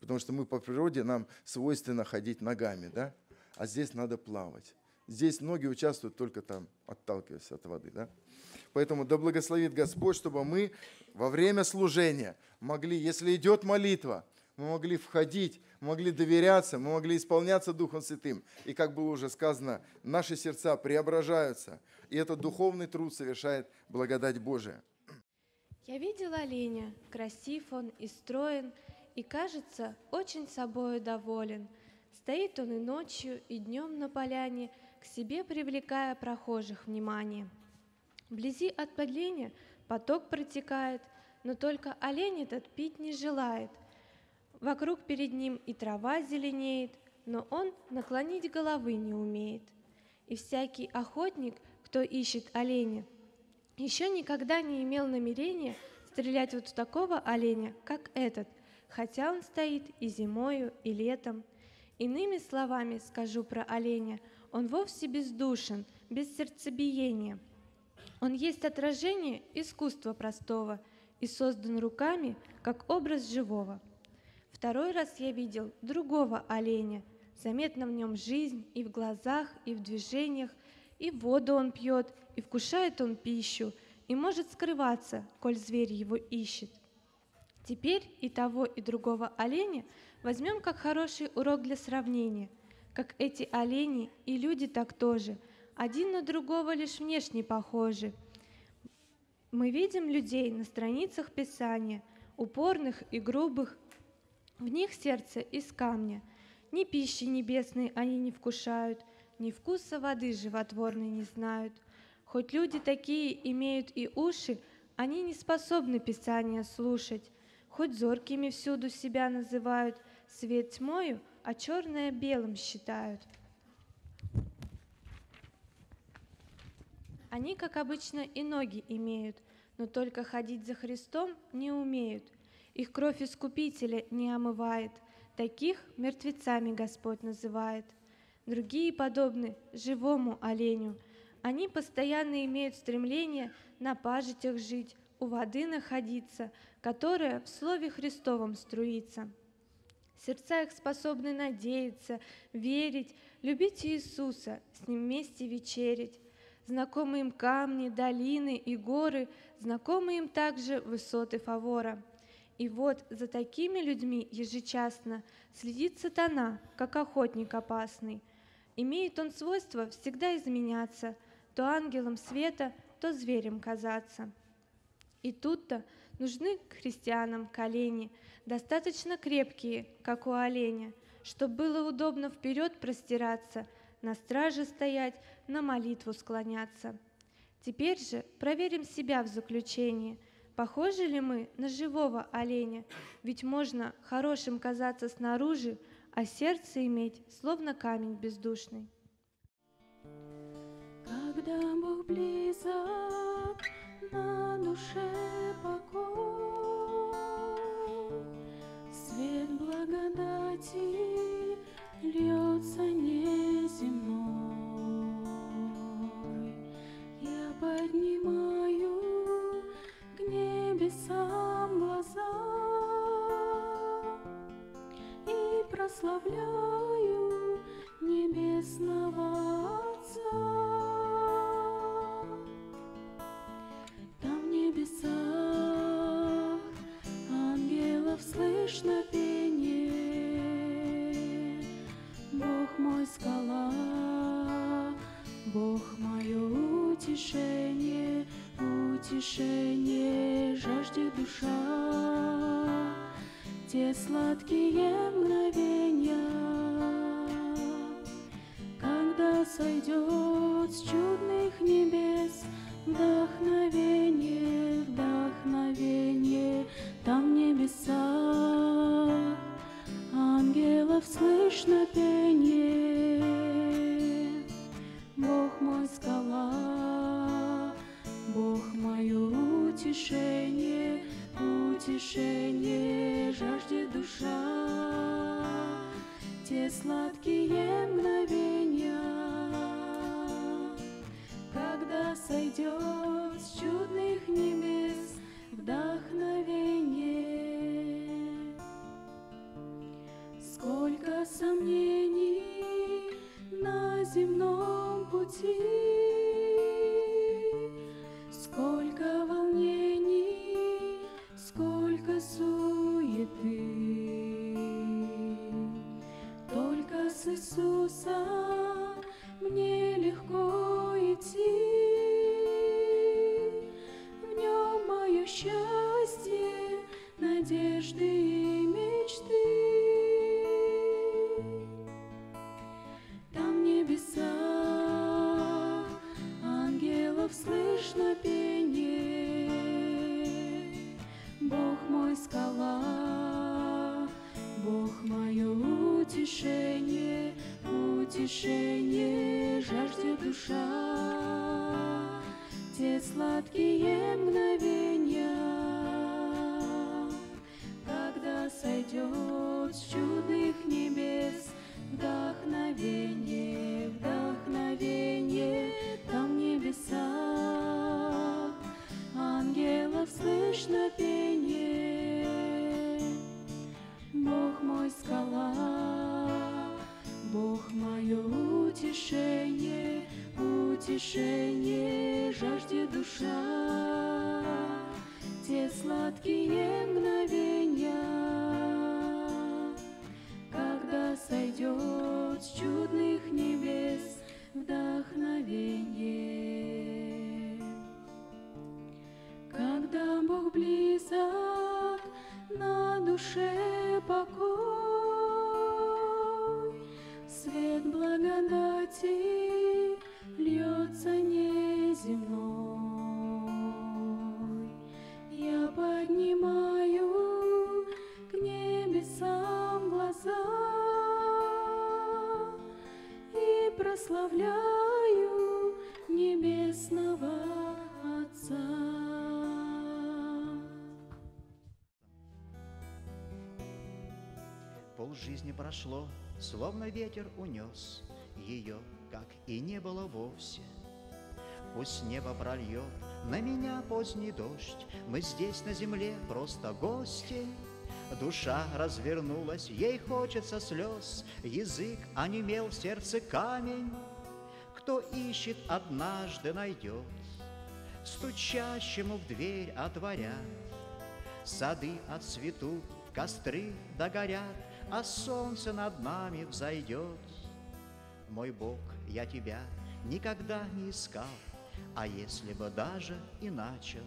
Потому что мы по природе, нам свойственно ходить ногами, да? А здесь надо плавать. Здесь ноги участвуют только там, отталкиваясь от воды, да? Поэтому да благословит Господь, чтобы мы во время служения могли, если идет молитва, мы могли входить, мы могли доверяться, мы могли исполняться Духом Святым. И как было уже сказано, наши сердца преображаются. И этот духовный труд совершает благодать Божия. Я видела оленя, красив он и строен – и, кажется, очень собою доволен. Стоит он и ночью, и днем на поляне, к себе привлекая прохожих внимание. Вблизи от поленя поток протекает, но только олень этот пить не желает. Вокруг перед ним и трава зеленеет, но он наклонить головы не умеет. И всякий охотник, кто ищет оленя, еще никогда не имел намерения стрелять вот в такого оленя, как этот, хотя он стоит и зимою, и летом. Иными словами скажу про оленя, он вовсе бездушен, без сердцебиения. Он есть отражение искусства простого и создан руками, как образ живого. Второй раз я видел другого оленя, заметна в нем жизнь и в глазах, и в движениях, и воду он пьет, и вкушает он пищу, и может скрываться, коль зверь его ищет – Теперь и того, и другого оленя возьмем как хороший урок для сравнения, как эти олени и люди так тоже, один на другого лишь внешне похожи. Мы видим людей на страницах Писания, упорных и грубых, в них сердце из камня. Ни пищи небесной они не вкушают, ни вкуса воды животворной не знают. Хоть люди такие имеют и уши, они не способны Писания слушать, Хоть зоркими всюду себя называют, свет тьмою, а черное белым считают. Они, как обычно, и ноги имеют, но только ходить за Христом не умеют. Их кровь искупителя не омывает, таких мертвецами Господь называет. Другие подобны живому оленю. Они постоянно имеют стремление на пажитях жить, у воды находиться, которая в Слове Христовом струится. Сердца их способны надеяться, верить, любить Иисуса, с Ним вместе вечерить. Знакомы им камни, долины и горы, знакомы им также высоты Фавора. И вот за такими людьми ежечасно следит сатана, как охотник опасный. Имеет он свойство всегда изменяться, то ангелом света, то зверем казаться. И тут-то нужны христианам колени, достаточно крепкие, как у оленя, чтобы было удобно вперед простираться, на страже стоять, на молитву склоняться. Теперь же проверим себя в заключении. Похожи ли мы на живого оленя? Ведь можно хорошим казаться снаружи, а сердце иметь, словно камень бездушный. Когда Бог близок, на душе покой, свет благодати льется неземной. Я поднимаю к небесам глаза и прославляю небесного Отца. слышно пение, Бог мой скала, Бог мое утешение, утешение жаждет душа. Те сладкие мгновения, когда сойдет с чудных небес вдохновение, вдохновение там небеса, ангелов слышно пение. Бог мой скала, Бог мое утешение, утешение жаждет душа. Те сладкие мгновения, когда сойдет с чудных небес вдохновение. сомнений на земном пути. Сколько волнений, сколько суеты. Только с Иисусом мне легко идти. В нем мое счастье, надежды и слышно пение, Бог мой скала, Бог мое утешение, утешение жаждет душа. Те сладкие мгновения, прошло, словно ветер унес ее, как и не было вовсе. Пусть небо прольет на меня поздний дождь, мы здесь на земле просто гости. Душа развернулась, ей хочется слез, язык онемел, сердце камень. Кто ищет, однажды найдет, стучащему в дверь отворят. Сады отцветут, костры догорят, а солнце над нами взойдет. Мой Бог, я тебя никогда не искал, а если бы даже и начал,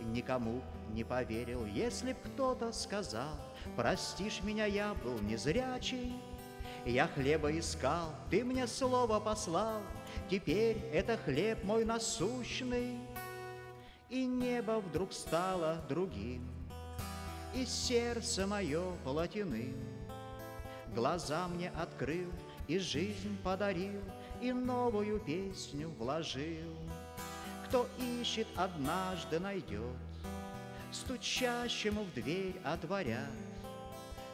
никому не поверил, если б кто-то сказал, простишь меня, я был незрячий, я хлеба искал, ты мне слово послал, теперь это хлеб мой насущный. И небо вдруг стало другим, и сердце мое полотяны. Глаза мне открыл и жизнь подарил, и новую песню вложил. Кто ищет, однажды найдет, стучащему в дверь отворят.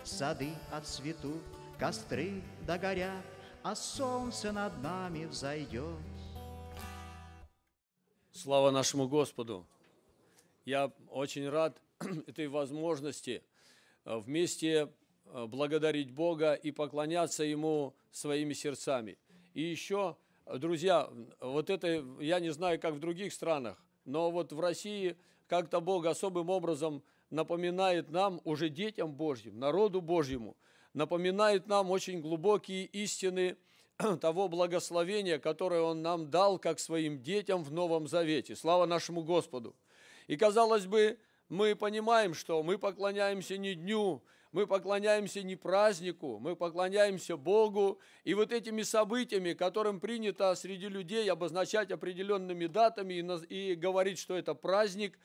Сады отцветут, костры догорят, а солнце над нами взойдет. Слава нашему Господу! Я очень рад, [clears throat] этой возможности э, вместе э, благодарить Бога и поклоняться Ему своими сердцами. И еще, э, друзья, вот это, я не знаю, как в других странах, но вот в России как-то Бог особым образом напоминает нам, уже детям Божьим, народу Божьему, напоминает нам очень глубокие истины [clears throat] того благословения, которое Он нам дал, как своим детям в Новом Завете. Слава нашему Господу! И, казалось бы, мы понимаем, что мы поклоняемся не дню, мы поклоняемся не празднику, мы поклоняемся Богу. И вот этими событиями, которым принято среди людей обозначать определенными датами и, и говорить, что это праздник,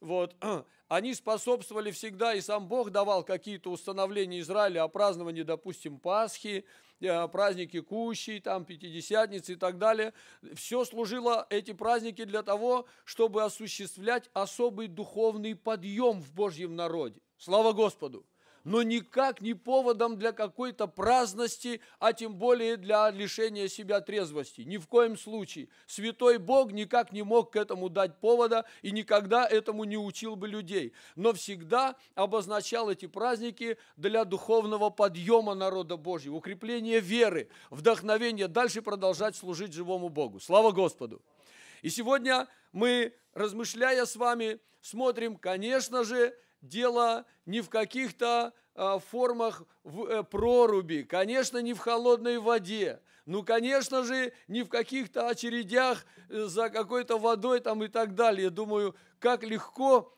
вот, [clears throat] они способствовали всегда, и сам Бог давал какие-то установления Израиля о праздновании, допустим, Пасхи, Э, праздники Кущи, там, Пятидесятницы и так далее. Все служило, эти праздники, для того, чтобы осуществлять особый духовный подъем в Божьем народе. Слава Господу! но никак не поводом для какой-то праздности, а тем более для лишения себя трезвости. Ни в коем случае. Святой Бог никак не мог к этому дать повода и никогда этому не учил бы людей, но всегда обозначал эти праздники для духовного подъема народа Божьего, укрепления веры, вдохновения дальше продолжать служить живому Богу. Слава Господу! И сегодня мы, размышляя с вами, смотрим, конечно же, дело не в каких-то э, формах в, э, проруби, конечно, не в холодной воде, ну, конечно же, не в каких-то очередях э, за какой-то водой там и так далее. Я думаю, как легко,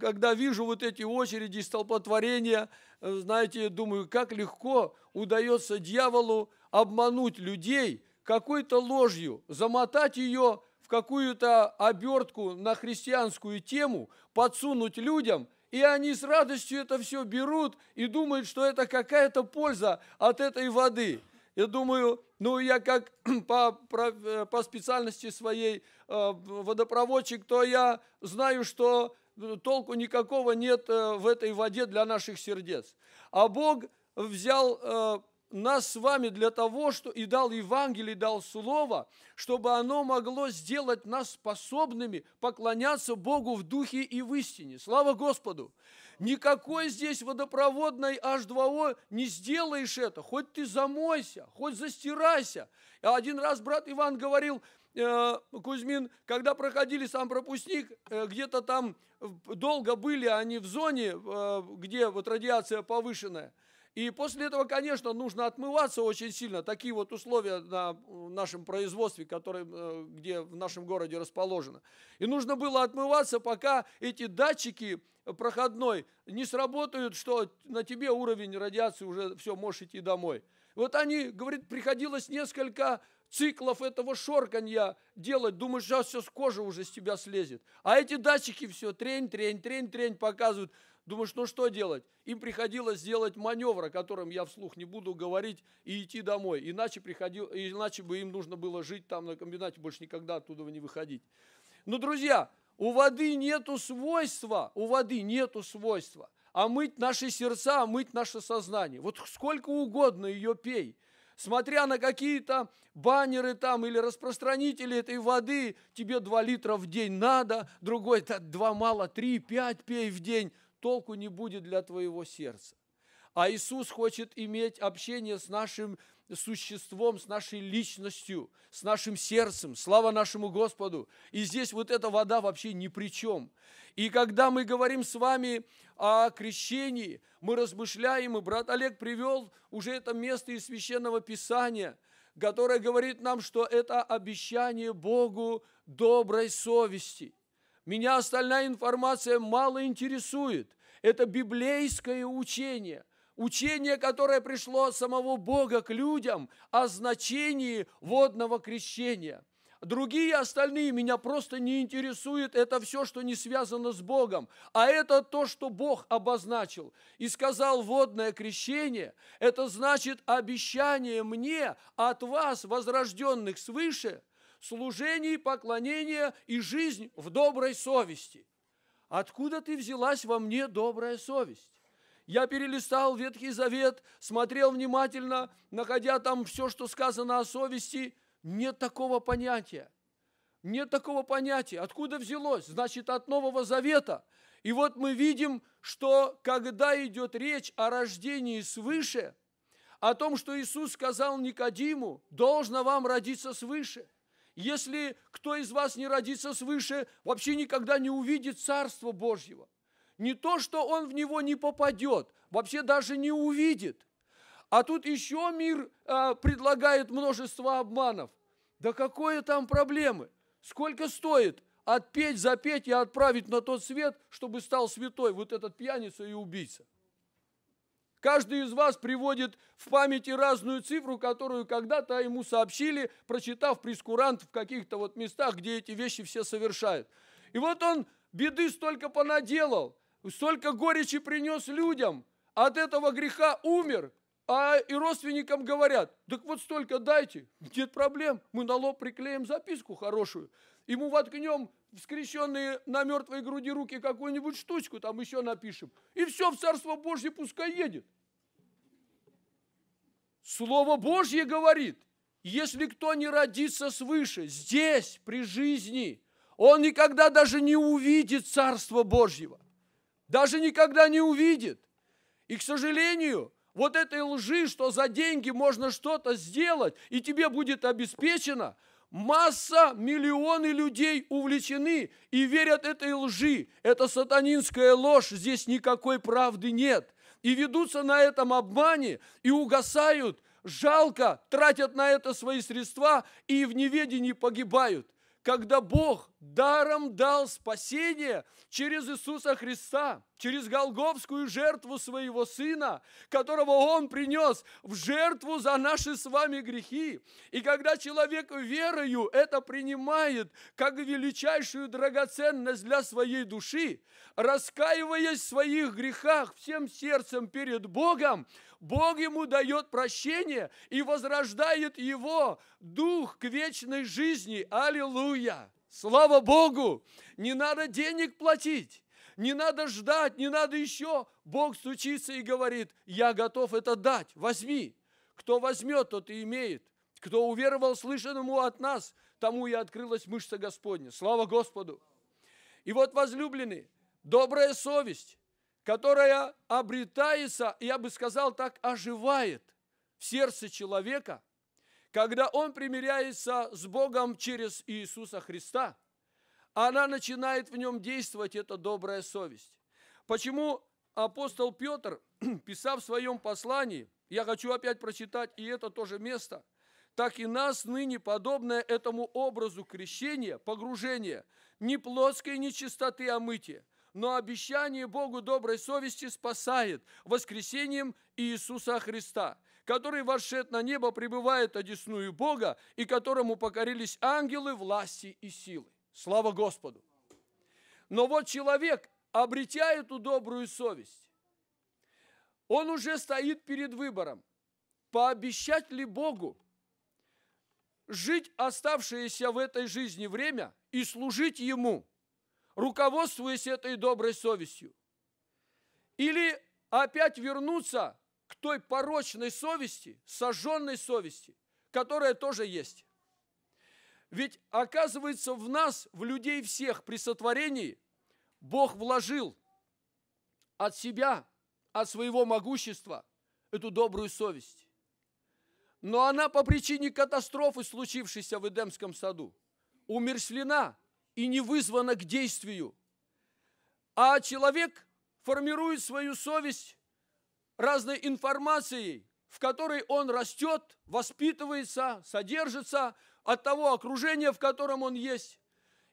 когда вижу вот эти очереди столпотворения, знаете, думаю, как легко удается дьяволу обмануть людей какой-то ложью, замотать ее в какую-то обертку на христианскую тему, подсунуть людям – и они с радостью это все берут и думают, что это какая-то польза от этой воды. Я думаю, ну я как [clears throat] по, э, по специальности своей э, водопроводчик, то я знаю, что э, толку никакого нет в этой воде для наших сердец. А Бог взял нас с вами для того, что и дал Евангелие, дал Слово, чтобы оно могло сделать нас способными поклоняться Богу в духе и в истине. Слава Господу! Никакой здесь водопроводной H2O не сделаешь это. Хоть ты замойся, хоть застирайся. Один раз брат Иван говорил, э, Кузьмин, когда проходили сам пропускник, э, где-то там долго были они в зоне, э, где вот радиация повышенная – и после этого, конечно, нужно отмываться очень сильно. Такие вот условия на э, нашем производстве, которые, э, где в нашем городе расположено. И нужно было отмываться, пока эти датчики э, проходной не сработают, что на тебе уровень радиации уже все, можешь идти домой. Вот они, говорит, приходилось несколько циклов этого шорканья делать. Думаешь, сейчас все с кожи уже с тебя слезет. А эти датчики все трень, трень, трень, трень показывают. Думаешь, ну что делать? Им приходилось делать маневр, о котором я вслух не буду говорить, и идти домой. Иначе, приходил, иначе бы им нужно было жить там на комбинате, больше никогда оттуда не выходить. Но, друзья, у воды нету свойства, у воды нету свойства омыть а наши сердца, омыть а наше сознание. Вот сколько угодно ее пей – смотря на какие-то баннеры там или распространители этой воды, тебе 2 литра в день надо, другой, да, 2 мало, 3, 5 пей в день толку не будет для твоего сердца. А Иисус хочет иметь общение с нашим существом, с нашей личностью, с нашим сердцем. Слава нашему Господу! И здесь вот эта вода вообще ни при чем. И когда мы говорим с вами о крещении, мы размышляем, и брат Олег привел уже это место из Священного Писания, которое говорит нам, что это обещание Богу доброй совести – меня остальная информация мало интересует. Это библейское учение. Учение, которое пришло от самого Бога к людям о значении водного крещения. Другие остальные меня просто не интересует. Это все, что не связано с Богом. А это то, что Бог обозначил. И сказал водное крещение. Это значит обещание мне от вас, возрожденных свыше – служение, поклонение и жизнь в доброй совести. Откуда ты взялась во мне добрая совесть? Я перелистал Ветхий Завет, смотрел внимательно, находя там все, что сказано о совести. Нет такого понятия. Нет такого понятия. Откуда взялось? Значит, от Нового Завета. И вот мы видим, что когда идет речь о рождении свыше, о том, что Иисус сказал Никодиму, должно вам родиться свыше – если кто из вас не родится свыше, вообще никогда не увидит Царство Божьего. Не то, что он в него не попадет, вообще даже не увидит. А тут еще мир э, предлагает множество обманов. Да какое там проблемы? Сколько стоит отпеть, запеть и отправить на тот свет, чтобы стал святой вот этот пьяница и убийца? Каждый из вас приводит в памяти разную цифру, которую когда-то ему сообщили, прочитав прескурант в каких-то вот местах, где эти вещи все совершают. И вот он беды столько понаделал, столько горечи принес людям, а от этого греха умер, а и родственникам говорят, так вот столько дайте, нет проблем, мы на лоб приклеим записку хорошую, ему мы воткнем в скрещенные на мертвой груди руки какую-нибудь штучку, там еще напишем, и все в Царство Божье пускай едет. Слово Божье говорит, если кто не родится свыше, здесь, при жизни, он никогда даже не увидит Царство Божьего. Даже никогда не увидит. И, к сожалению, вот этой лжи, что за деньги можно что-то сделать, и тебе будет обеспечено, масса, миллионы людей увлечены и верят этой лжи. Это сатанинская ложь, здесь никакой правды нет. И ведутся на этом обмане, и угасают, жалко, тратят на это свои средства и в неведении погибают когда Бог даром дал спасение через Иисуса Христа, через Голговскую жертву своего Сына, которого Он принес в жертву за наши с вами грехи. И когда человек верою это принимает как величайшую драгоценность для своей души, раскаиваясь в своих грехах всем сердцем перед Богом, Бог ему дает прощение и возрождает его дух к вечной жизни. Аллилуйя! Слава Богу! Не надо денег платить. Не надо ждать, не надо еще. Бог стучится и говорит, я готов это дать, возьми. Кто возьмет, тот и имеет. Кто уверовал слышанному от нас, тому и открылась мышца Господня. Слава Господу! И вот, возлюбленные, добрая совесть, которая обретается, я бы сказал так, оживает в сердце человека, когда он примиряется с Богом через Иисуса Христа, она начинает в нем действовать, эта добрая совесть. Почему апостол Петр, [clears throat] писав в своем послании, я хочу опять прочитать и это тоже место, так и нас ныне, подобное этому образу крещения, погружения, не плоской нечистоты омытия, но обещание Богу доброй совести спасает воскресением Иисуса Христа, который вошед на небо, пребывает одесную Бога, и которому покорились ангелы власти и силы. Слава Господу! Но вот человек, обретя эту добрую совесть, он уже стоит перед выбором, пообещать ли Богу жить оставшееся в этой жизни время и служить Ему – руководствуясь этой доброй совестью. Или опять вернуться к той порочной совести, сожженной совести, которая тоже есть. Ведь оказывается в нас, в людей всех при сотворении, Бог вложил от себя, от своего могущества эту добрую совесть. Но она по причине катастрофы, случившейся в Эдемском саду, умершлена, и не вызвано к действию. А человек формирует свою совесть разной информацией, в которой он растет, воспитывается, содержится от того окружения, в котором он есть.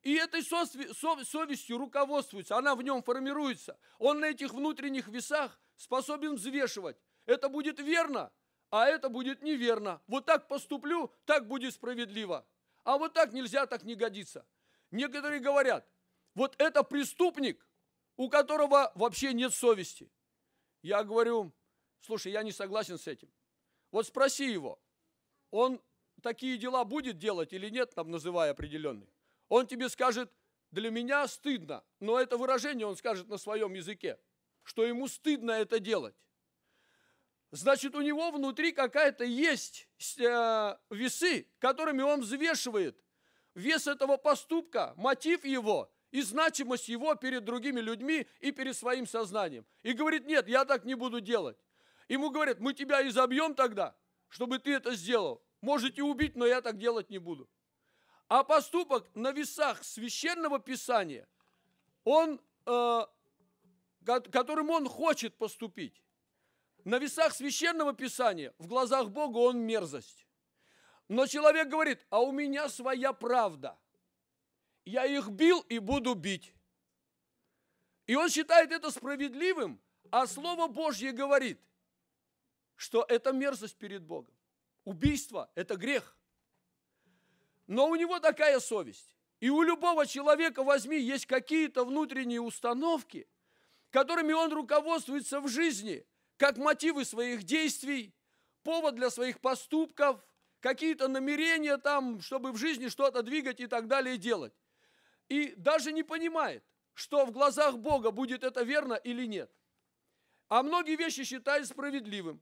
И этой совестью руководствуется, она в нем формируется. Он на этих внутренних весах способен взвешивать. Это будет верно, а это будет неверно. Вот так поступлю, так будет справедливо. А вот так нельзя, так не годится. Некоторые говорят, вот это преступник, у которого вообще нет совести. Я говорю, слушай, я не согласен с этим. Вот спроси его, он такие дела будет делать или нет, там называя определенный. Он тебе скажет, для меня стыдно, но это выражение он скажет на своем языке, что ему стыдно это делать. Значит, у него внутри какая-то есть э, весы, которыми он взвешивает вес этого поступка, мотив его и значимость его перед другими людьми и перед своим сознанием. И говорит, нет, я так не буду делать. Ему говорят, мы тебя изобьем тогда, чтобы ты это сделал. Можете убить, но я так делать не буду. А поступок на весах священного писания, он, э, которым он хочет поступить, на весах священного писания в глазах Бога он мерзость. Но человек говорит, а у меня своя правда. Я их бил и буду бить. И он считает это справедливым, а Слово Божье говорит, что это мерзость перед Богом. Убийство – это грех. Но у него такая совесть. И у любого человека, возьми, есть какие-то внутренние установки, которыми он руководствуется в жизни, как мотивы своих действий, повод для своих поступков – какие-то намерения там, чтобы в жизни что-то двигать и так далее делать. И даже не понимает, что в глазах Бога будет это верно или нет. А многие вещи считают справедливым.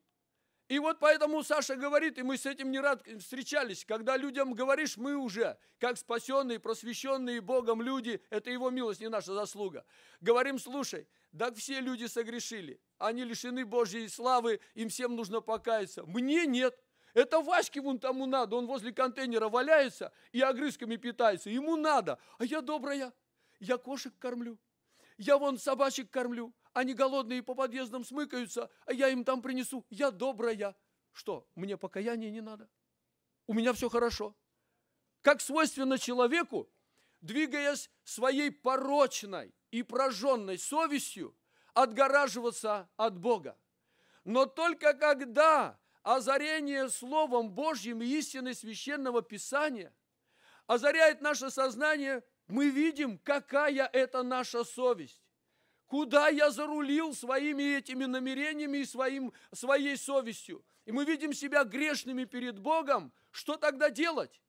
И вот поэтому Саша говорит, и мы с этим не рад встречались, когда людям говоришь, мы уже, как спасенные, просвещенные Богом люди, это Его милость, не наша заслуга. Говорим, слушай, так все люди согрешили, они лишены Божьей славы, им всем нужно покаяться. Мне нет, это Ваське вон тому надо, он возле контейнера валяется и огрызками питается, ему надо. А я добрая, я кошек кормлю, я вон собачек кормлю, они голодные по подъездам смыкаются, а я им там принесу, я добрая. Что, мне покаяние не надо? У меня все хорошо. Как свойственно человеку, двигаясь своей порочной и прожженной совестью, отгораживаться от Бога. Но только когда озарение Словом Божьим и истиной Священного Писания озаряет наше сознание, мы видим, какая это наша совесть. Куда я зарулил своими этими намерениями и своим, своей совестью. И мы видим себя грешными перед Богом. Что тогда делать?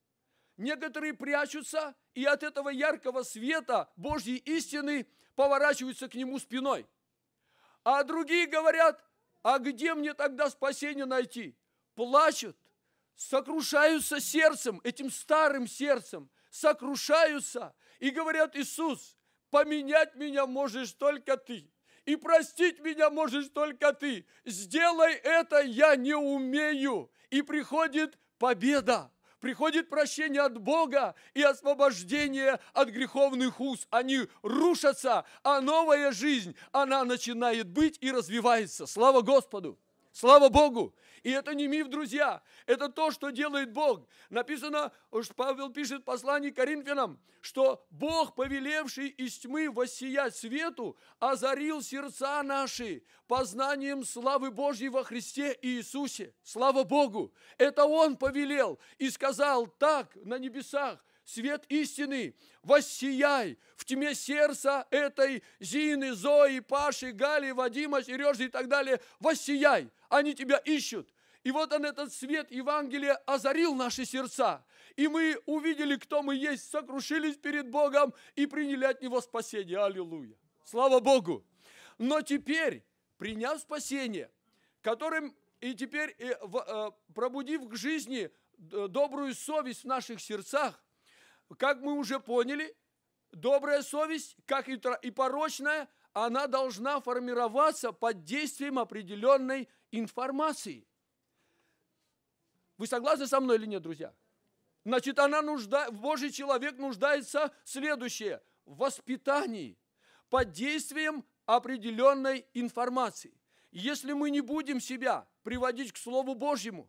Некоторые прячутся, и от этого яркого света Божьей истины поворачиваются к нему спиной. А другие говорят, а где мне тогда спасение найти? Плачут, сокрушаются сердцем, этим старым сердцем, сокрушаются и говорят, Иисус, поменять меня можешь только Ты. И простить меня можешь только ты. Сделай это, я не умею. И приходит победа приходит прощение от Бога и освобождение от греховных уз. Они рушатся, а новая жизнь, она начинает быть и развивается. Слава Господу! Слава Богу! И это не миф, друзья. Это то, что делает Бог. Написано, Павел пишет в послании Коринфянам, что Бог, повелевший из тьмы воссиять свету, озарил сердца наши познанием славы Божьей во Христе Иисусе. Слава Богу! Это Он повелел и сказал так на небесах, свет истины, воссияй в тьме сердца этой Зины, Зои, Паши, Гали, Вадима, Сережи и так далее, воссияй. Они тебя ищут, и вот он, этот свет Евангелия, озарил наши сердца. И мы увидели, кто мы есть, сокрушились перед Богом и приняли от Него спасение. Аллилуйя! Слава Богу! Но теперь, приняв спасение, которым и теперь э, пробудив к жизни э, добрую совесть в наших сердцах, как мы уже поняли, добрая совесть, как и порочная, она должна формироваться под действием определенной информации – вы согласны со мной или нет, друзья? Значит, она нужда... Божий человек нуждается в следующее. В воспитании под действием определенной информации. Если мы не будем себя приводить к Слову Божьему,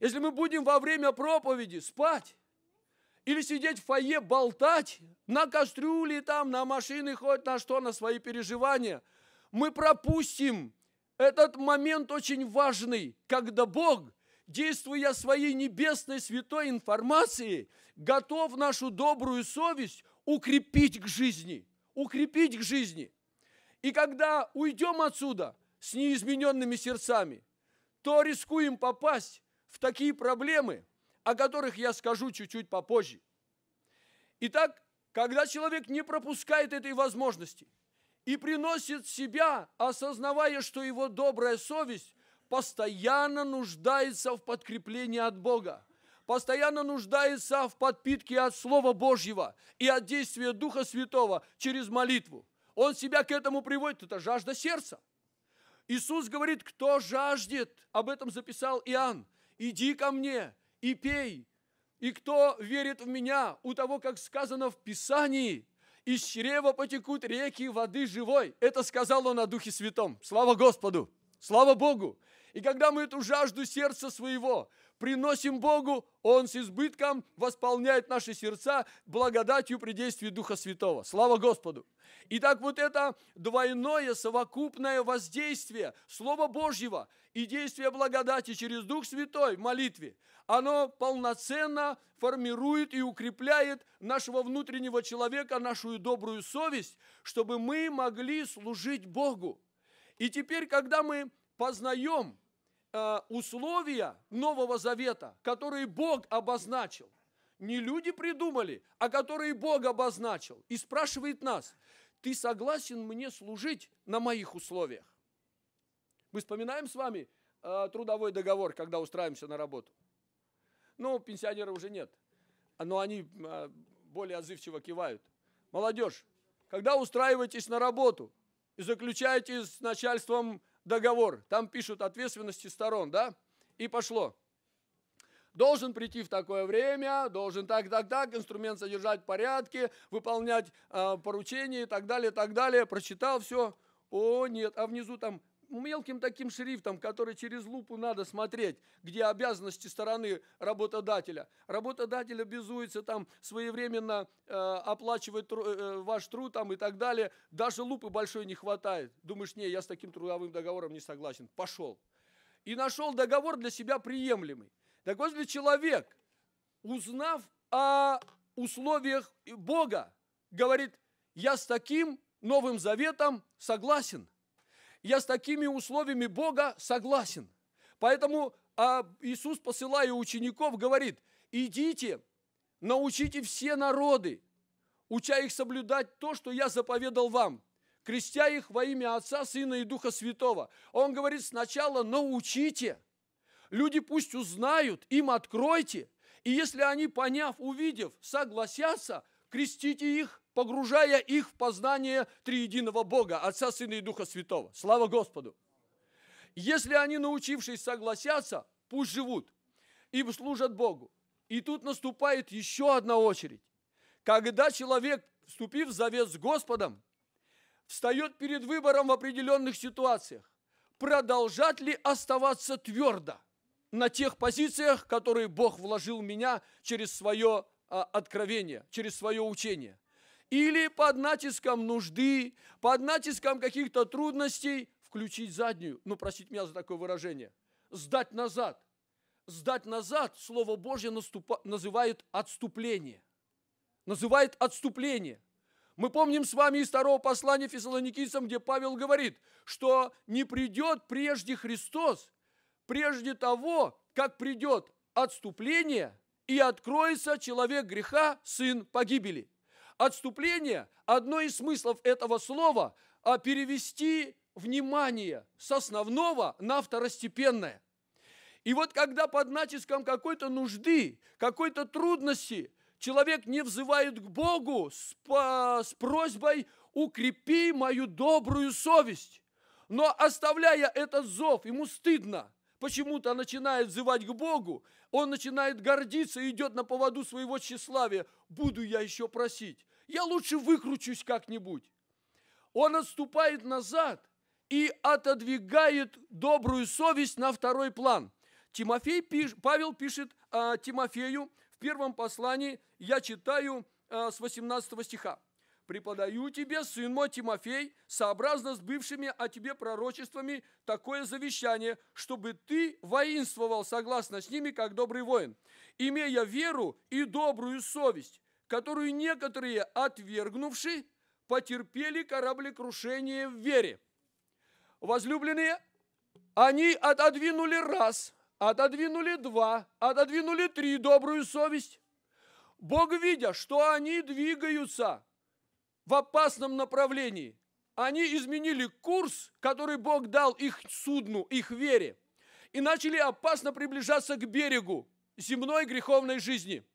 если мы будем во время проповеди спать, или сидеть в фойе, болтать на кастрюле, там, на машины, хоть на что, на свои переживания. Мы пропустим этот момент очень важный, когда Бог действуя своей небесной святой информацией, готов нашу добрую совесть укрепить к жизни, укрепить к жизни. И когда уйдем отсюда с неизмененными сердцами, то рискуем попасть в такие проблемы, о которых я скажу чуть-чуть попозже. Итак, когда человек не пропускает этой возможности и приносит себя, осознавая, что его добрая совесть постоянно нуждается в подкреплении от Бога, постоянно нуждается в подпитке от Слова Божьего и от действия Духа Святого через молитву. Он себя к этому приводит, это жажда сердца. Иисус говорит, кто жаждет, об этом записал Иоанн, иди ко мне и пей, и кто верит в меня, у того, как сказано в Писании, из чрева потекут реки воды живой. Это сказал он о Духе Святом. Слава Господу! Слава Богу! И когда мы эту жажду сердца своего приносим Богу, Он с избытком восполняет наши сердца благодатью при действии Духа Святого. Слава Господу! Итак, вот это двойное совокупное воздействие Слова Божьего и действие благодати через Дух Святой в молитве, оно полноценно формирует и укрепляет нашего внутреннего человека, нашу добрую совесть, чтобы мы могли служить Богу. И теперь, когда мы познаем э, условия Нового Завета, которые Бог обозначил. Не люди придумали, а которые Бог обозначил. И спрашивает нас, ты согласен мне служить на моих условиях? Мы вспоминаем с вами э, трудовой договор, когда устраиваемся на работу. Ну, пенсионеров уже нет, но они э, более отзывчиво кивают. Молодежь, когда устраиваетесь на работу и заключаете с начальством договор, там пишут ответственности сторон, да, и пошло. Должен прийти в такое время, должен так, так, так, инструмент содержать в порядке, выполнять э, поручения и так далее, так далее. Прочитал все. О, нет, а внизу там мелким таким шрифтом, который через лупу надо смотреть, где обязанности стороны работодателя. Работодатель обязуется там своевременно э, оплачивать тру, э, э, ваш труд там, и так далее. Даже лупы большой не хватает. Думаешь, не, я с таким трудовым договором не согласен. Пошел. И нашел договор для себя приемлемый. Так возле человек, узнав о условиях Бога, говорит, я с таким Новым Заветом согласен – я с такими условиями Бога согласен. Поэтому а, Иисус, посылая учеников, говорит, идите, научите все народы, уча их соблюдать то, что я заповедал вам, крестя их во имя Отца, Сына и Духа Святого. Он говорит, сначала научите, люди пусть узнают, им откройте, и если они, поняв, увидев, согласятся, крестите их, погружая их в познание триединого Бога, Отца, Сына и Духа Святого. Слава Господу! Если они, научившись, согласятся, пусть живут, и служат Богу. И тут наступает еще одна очередь. Когда человек, вступив в завет с Господом, встает перед выбором в определенных ситуациях, продолжать ли оставаться твердо на тех позициях, которые Бог вложил в меня через свое а, откровение, через свое учение – или под натиском нужды, под натиском каких-то трудностей включить заднюю, ну, простите меня за такое выражение, сдать назад. Сдать назад Слово Божье наступа, называет отступление. Называет отступление. Мы помним с вами из второго послания фессалоникийцам, где Павел говорит, что не придет прежде Христос, прежде того, как придет отступление и откроется человек греха, сын погибели. Отступление – одно из смыслов этого слова а – перевести внимание с основного на второстепенное. И вот когда под натиском какой-то нужды, какой-то трудности человек не взывает к Богу с, по, с просьбой «укрепи мою добрую совесть», но оставляя этот зов, ему стыдно – почему-то начинает взывать к Богу, он начинает гордиться и идет на поводу своего тщеславия. Буду я еще просить, я лучше выкручусь как-нибудь. Он отступает назад и отодвигает добрую совесть на второй план. Тимофей пиш, Павел пишет а, Тимофею в первом послании, я читаю а, с 18 стиха. «Преподаю тебе, сын мой Тимофей, сообразно с бывшими о тебе пророчествами, такое завещание, чтобы ты воинствовал согласно с ними, как добрый воин, имея веру и добрую совесть, которую некоторые, отвергнувши, потерпели кораблекрушение в вере. Возлюбленные, они отодвинули раз, отодвинули два, отодвинули три добрую совесть. Бог, видя, что они двигаются в опасном направлении, они изменили курс, который Бог дал их судну, их вере, и начали опасно приближаться к берегу земной греховной жизни –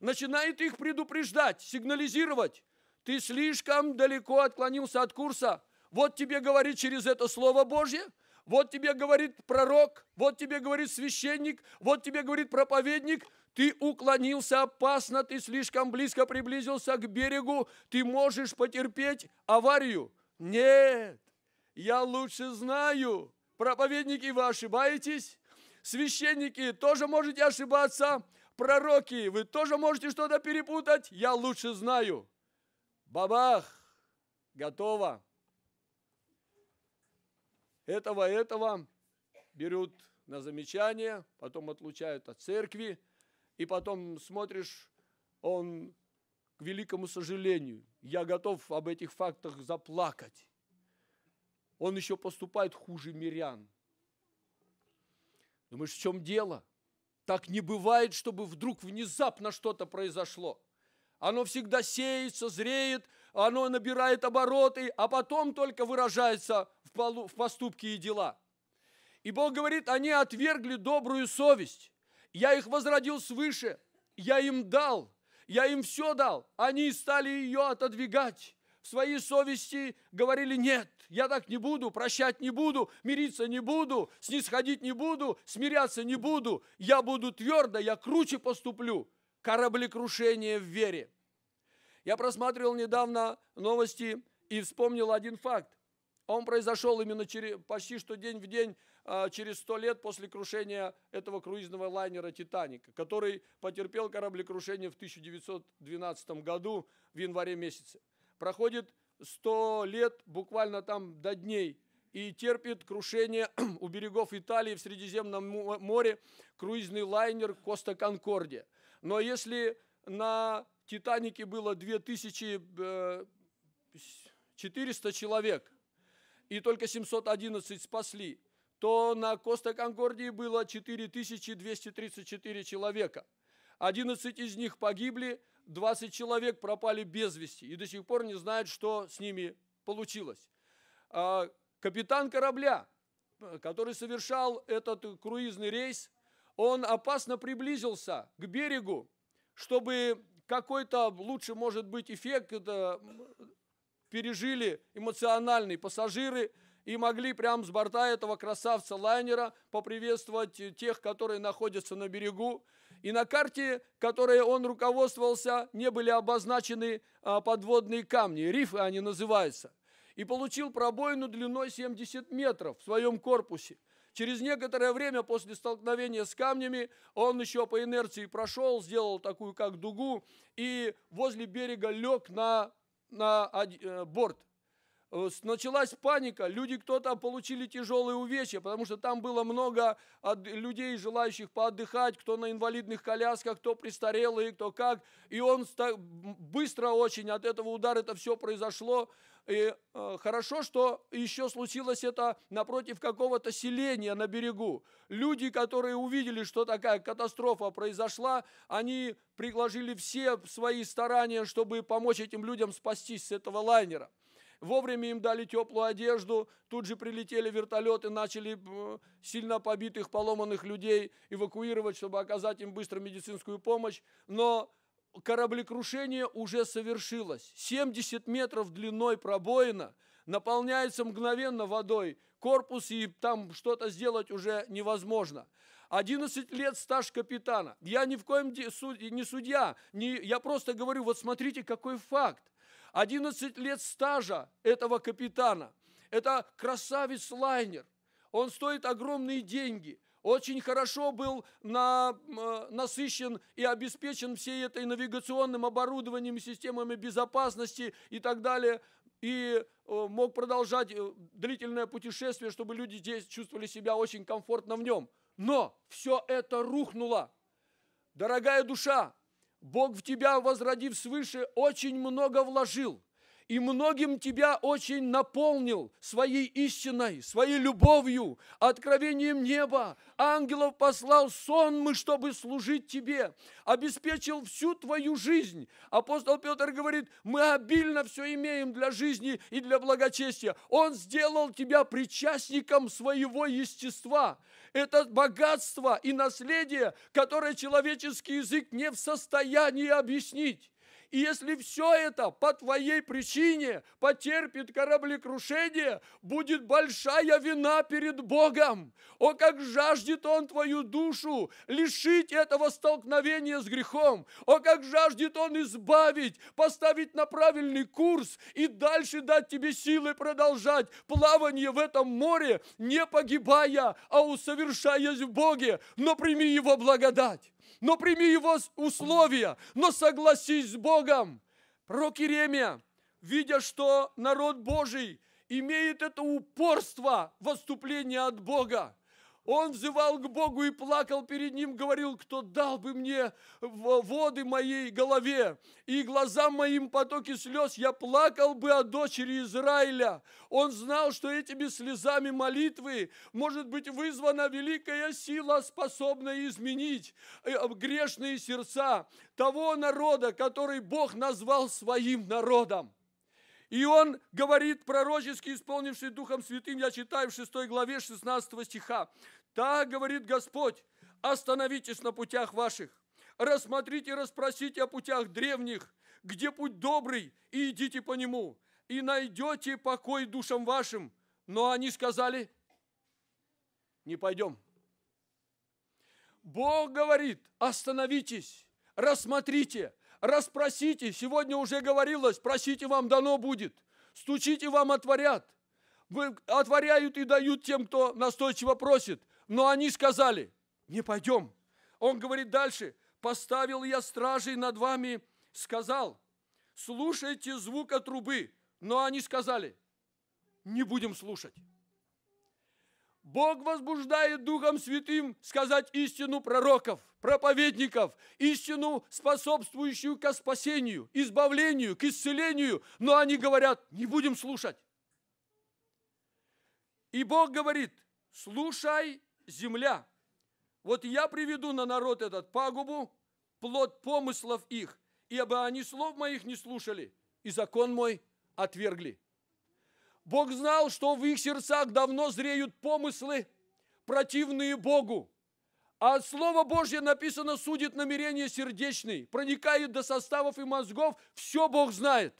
начинает их предупреждать, сигнализировать. Ты слишком далеко отклонился от курса. Вот тебе говорит через это Слово Божье, вот тебе говорит пророк, вот тебе говорит священник, вот тебе говорит проповедник. Ты уклонился опасно, ты слишком близко приблизился к берегу, ты можешь потерпеть аварию. Нет, я лучше знаю. Проповедники, вы ошибаетесь. Священники, тоже можете ошибаться. Пророки, вы тоже можете что-то перепутать? Я лучше знаю. Бабах! Готово. Этого, этого берут на замечание, потом отлучают от церкви, и потом смотришь, он, к великому сожалению, я готов об этих фактах заплакать. Он еще поступает хуже мирян. Думаешь, в чем дело? Так не бывает, чтобы вдруг внезапно что-то произошло. Оно всегда сеется, зреет, оно набирает обороты, а потом только выражается в, полу, поступки и дела. И Бог говорит, они отвергли добрую совесть. Я их возродил свыше, я им дал, я им все дал. Они стали ее отодвигать в своей совести говорили, нет, я так не буду, прощать не буду, мириться не буду, снисходить не буду, смиряться не буду, я буду твердо, я круче поступлю. Кораблекрушение в вере. Я просматривал недавно новости и вспомнил один факт. Он произошел именно через, почти что день в день, а, через сто лет после крушения этого круизного лайнера «Титаника», который потерпел кораблекрушение в 1912 году в январе месяце проходит 100 лет, буквально там до дней, и терпит крушение [clears throat] у берегов Италии в Средиземном море круизный лайнер Коста Конкорде. Но если на Титанике было 2400 э, человек, и только 711 спасли, то на Коста Конкордии было 4234 человека. 11 из них погибли, 20 человек пропали без вести и до сих пор не знают, что с ними получилось. А, капитан корабля, который совершал этот круизный рейс, он опасно приблизился к берегу, чтобы какой-то лучше, может быть, эффект это пережили эмоциональные пассажиры и могли прямо с борта этого красавца лайнера поприветствовать тех, которые находятся на берегу. И на карте, которой он руководствовался, не были обозначены а, подводные камни, рифы они называются. И получил пробоину длиной 70 метров в своем корпусе. Через некоторое время после столкновения с камнями он еще по инерции прошел, сделал такую как дугу и возле берега лег на, на э, борт Э, началась паника, люди кто-то получили тяжелые увечья, потому что там было много людей, желающих поотдыхать, кто на инвалидных колясках, кто престарелые, кто как. И он быстро очень от этого удара это все произошло. И э, хорошо, что еще случилось это напротив какого-то селения на берегу. Люди, которые увидели, что такая катастрофа произошла, они приложили все свои старания, чтобы помочь этим людям спастись с этого лайнера. Вовремя им дали теплую одежду, тут же прилетели вертолеты, начали э, сильно побитых, поломанных людей эвакуировать, чтобы оказать им быстро медицинскую помощь. Но кораблекрушение уже совершилось. 70 метров длиной пробоина наполняется мгновенно водой. Корпус и там что-то сделать уже невозможно. 11 лет стаж капитана. Я ни в коем не судья. Не, я просто говорю, вот смотрите, какой факт. 11 лет стажа этого капитана. Это красавец лайнер. Он стоит огромные деньги. Очень хорошо был на, э, насыщен и обеспечен всей этой навигационным оборудованием, системами безопасности и так далее. И э, мог продолжать э, длительное путешествие, чтобы люди здесь чувствовали себя очень комфортно в нем. Но все это рухнуло. Дорогая душа, Бог в тебя, возродив свыше, очень много вложил и многим тебя очень наполнил своей истиной, своей любовью, откровением неба. Ангелов послал сон мы, чтобы служить тебе, обеспечил всю твою жизнь. Апостол Петр говорит, мы обильно все имеем для жизни и для благочестия. Он сделал тебя причастником своего естества. Это богатство и наследие, которое человеческий язык не в состоянии объяснить. И если все это по твоей причине потерпит кораблекрушение, будет большая вина перед Богом. О, как жаждет Он твою душу лишить этого столкновения с грехом. О, как жаждет Он избавить, поставить на правильный курс и дальше дать тебе силы продолжать плавание в этом море, не погибая, а усовершаясь в Боге. Но прими Его благодать но прими его условия, но согласись с Богом. Пророк Иеремия, видя, что народ Божий имеет это упорство в отступлении от Бога, он взывал к Богу и плакал перед ним, говорил, кто дал бы мне воды моей голове и глазам моим потоки слез, я плакал бы о дочери Израиля. Он знал, что этими слезами молитвы может быть вызвана великая сила, способная изменить э, э, грешные сердца того народа, который Бог назвал своим народом. И он говорит, пророчески исполнивший Духом Святым, я читаю в 6 главе 16 стиха, «Так говорит Господь, остановитесь на путях ваших, рассмотрите, расспросите о путях древних, где путь добрый, и идите по нему, и найдете покой душам вашим». Но они сказали, не пойдем. Бог говорит, остановитесь, рассмотрите, Распросите, сегодня уже говорилось, просите вам дано будет. Стучите вам отворят. Вы отворяют и дают тем, кто настойчиво просит. Но они сказали, не пойдем. Он говорит дальше, поставил я стражей над вами, сказал, слушайте звука трубы. Но они сказали, не будем слушать. Бог возбуждает Духом Святым сказать истину пророков, проповедников, истину, способствующую к спасению, избавлению, к исцелению, но они говорят, не будем слушать. И Бог говорит, слушай, земля. Вот я приведу на народ этот пагубу, плод помыслов их, ибо они слов моих не слушали, и закон мой отвергли. Бог знал, что в их сердцах давно зреют помыслы, противные Богу. А Слово Божье написано, судит намерение сердечный, проникает до составов и мозгов, все Бог знает.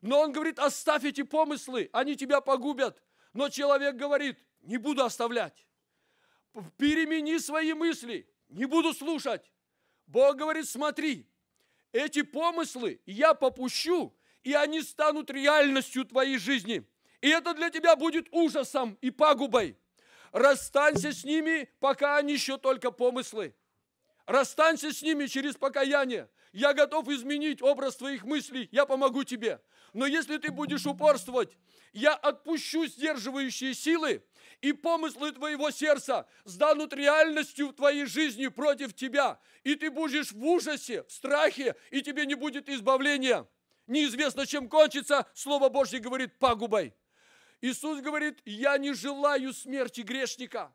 Но он говорит, оставь эти помыслы, они тебя погубят. Но человек говорит, не буду оставлять. Перемени свои мысли, не буду слушать. Бог говорит, смотри, эти помыслы я попущу, и они станут реальностью твоей жизни. И это для тебя будет ужасом и пагубой. Расстанься с ними, пока они еще только помыслы. Расстанься с ними через покаяние. Я готов изменить образ твоих мыслей, я помогу тебе. Но если ты будешь упорствовать, я отпущу сдерживающие силы, и помыслы твоего сердца станут реальностью в твоей жизни против тебя. И ты будешь в ужасе, в страхе, и тебе не будет избавления. Неизвестно, чем кончится, Слово Божье говорит пагубой. Иисус говорит, я не желаю смерти грешника.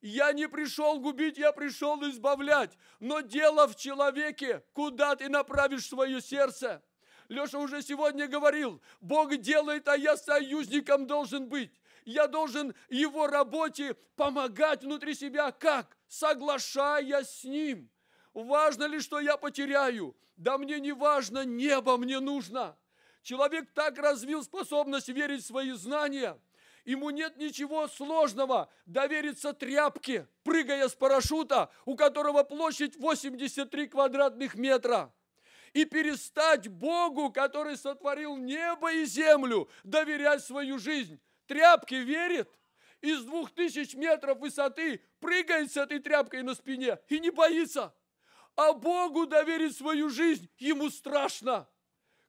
Я не пришел губить, я пришел избавлять. Но дело в человеке, куда ты направишь свое сердце. Леша уже сегодня говорил, Бог делает, а я союзником должен быть. Я должен его работе помогать внутри себя. Как? Соглашаясь с ним. Важно ли, что я потеряю? Да мне не важно, небо мне нужно. Человек так развил способность верить в свои знания. Ему нет ничего сложного довериться тряпке, прыгая с парашюта, у которого площадь 83 квадратных метра. И перестать Богу, который сотворил небо и землю, доверять свою жизнь. Тряпке верит, из двух тысяч метров высоты прыгает с этой тряпкой на спине и не боится. А Богу доверить свою жизнь ему страшно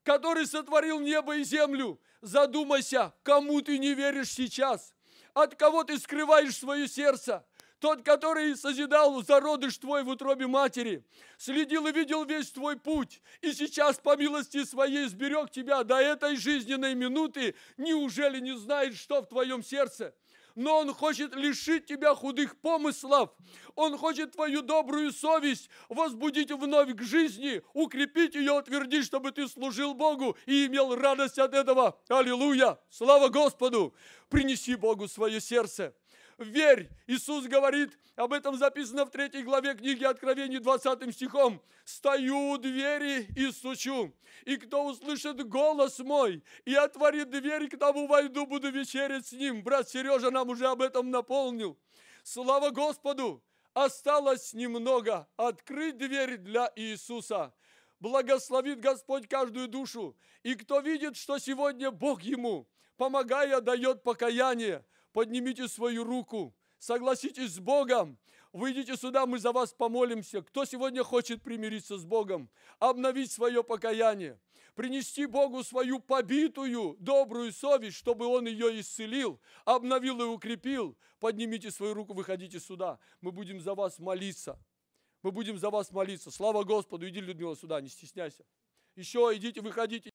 который сотворил небо и землю, задумайся, кому ты не веришь сейчас, от кого ты скрываешь свое сердце, тот, который созидал зародыш твой в утробе матери, следил и видел весь твой путь, и сейчас по милости своей сберег тебя до этой жизненной минуты, неужели не знает, что в твоем сердце? но Он хочет лишить тебя худых помыслов. Он хочет твою добрую совесть возбудить вновь к жизни, укрепить ее, утвердить, чтобы ты служил Богу и имел радость от этого. Аллилуйя! Слава Господу! Принеси Богу свое сердце верь. Иисус говорит, об этом записано в 3 главе книги Откровений 20 стихом. «Стою у двери и стучу, и кто услышит голос мой и отворит дверь, к тому войду, буду вечерить с ним». Брат Сережа нам уже об этом наполнил. Слава Господу! Осталось немного открыть дверь для Иисуса благословит Господь каждую душу. И кто видит, что сегодня Бог ему, помогая, дает покаяние, поднимите свою руку, согласитесь с Богом, выйдите сюда, мы за вас помолимся. Кто сегодня хочет примириться с Богом, обновить свое покаяние, принести Богу свою побитую добрую совесть, чтобы Он ее исцелил, обновил и укрепил, поднимите свою руку, выходите сюда, мы будем за вас молиться. Мы будем за вас молиться. Слава Господу, иди, Людмила, сюда, не стесняйся. Еще идите, выходите.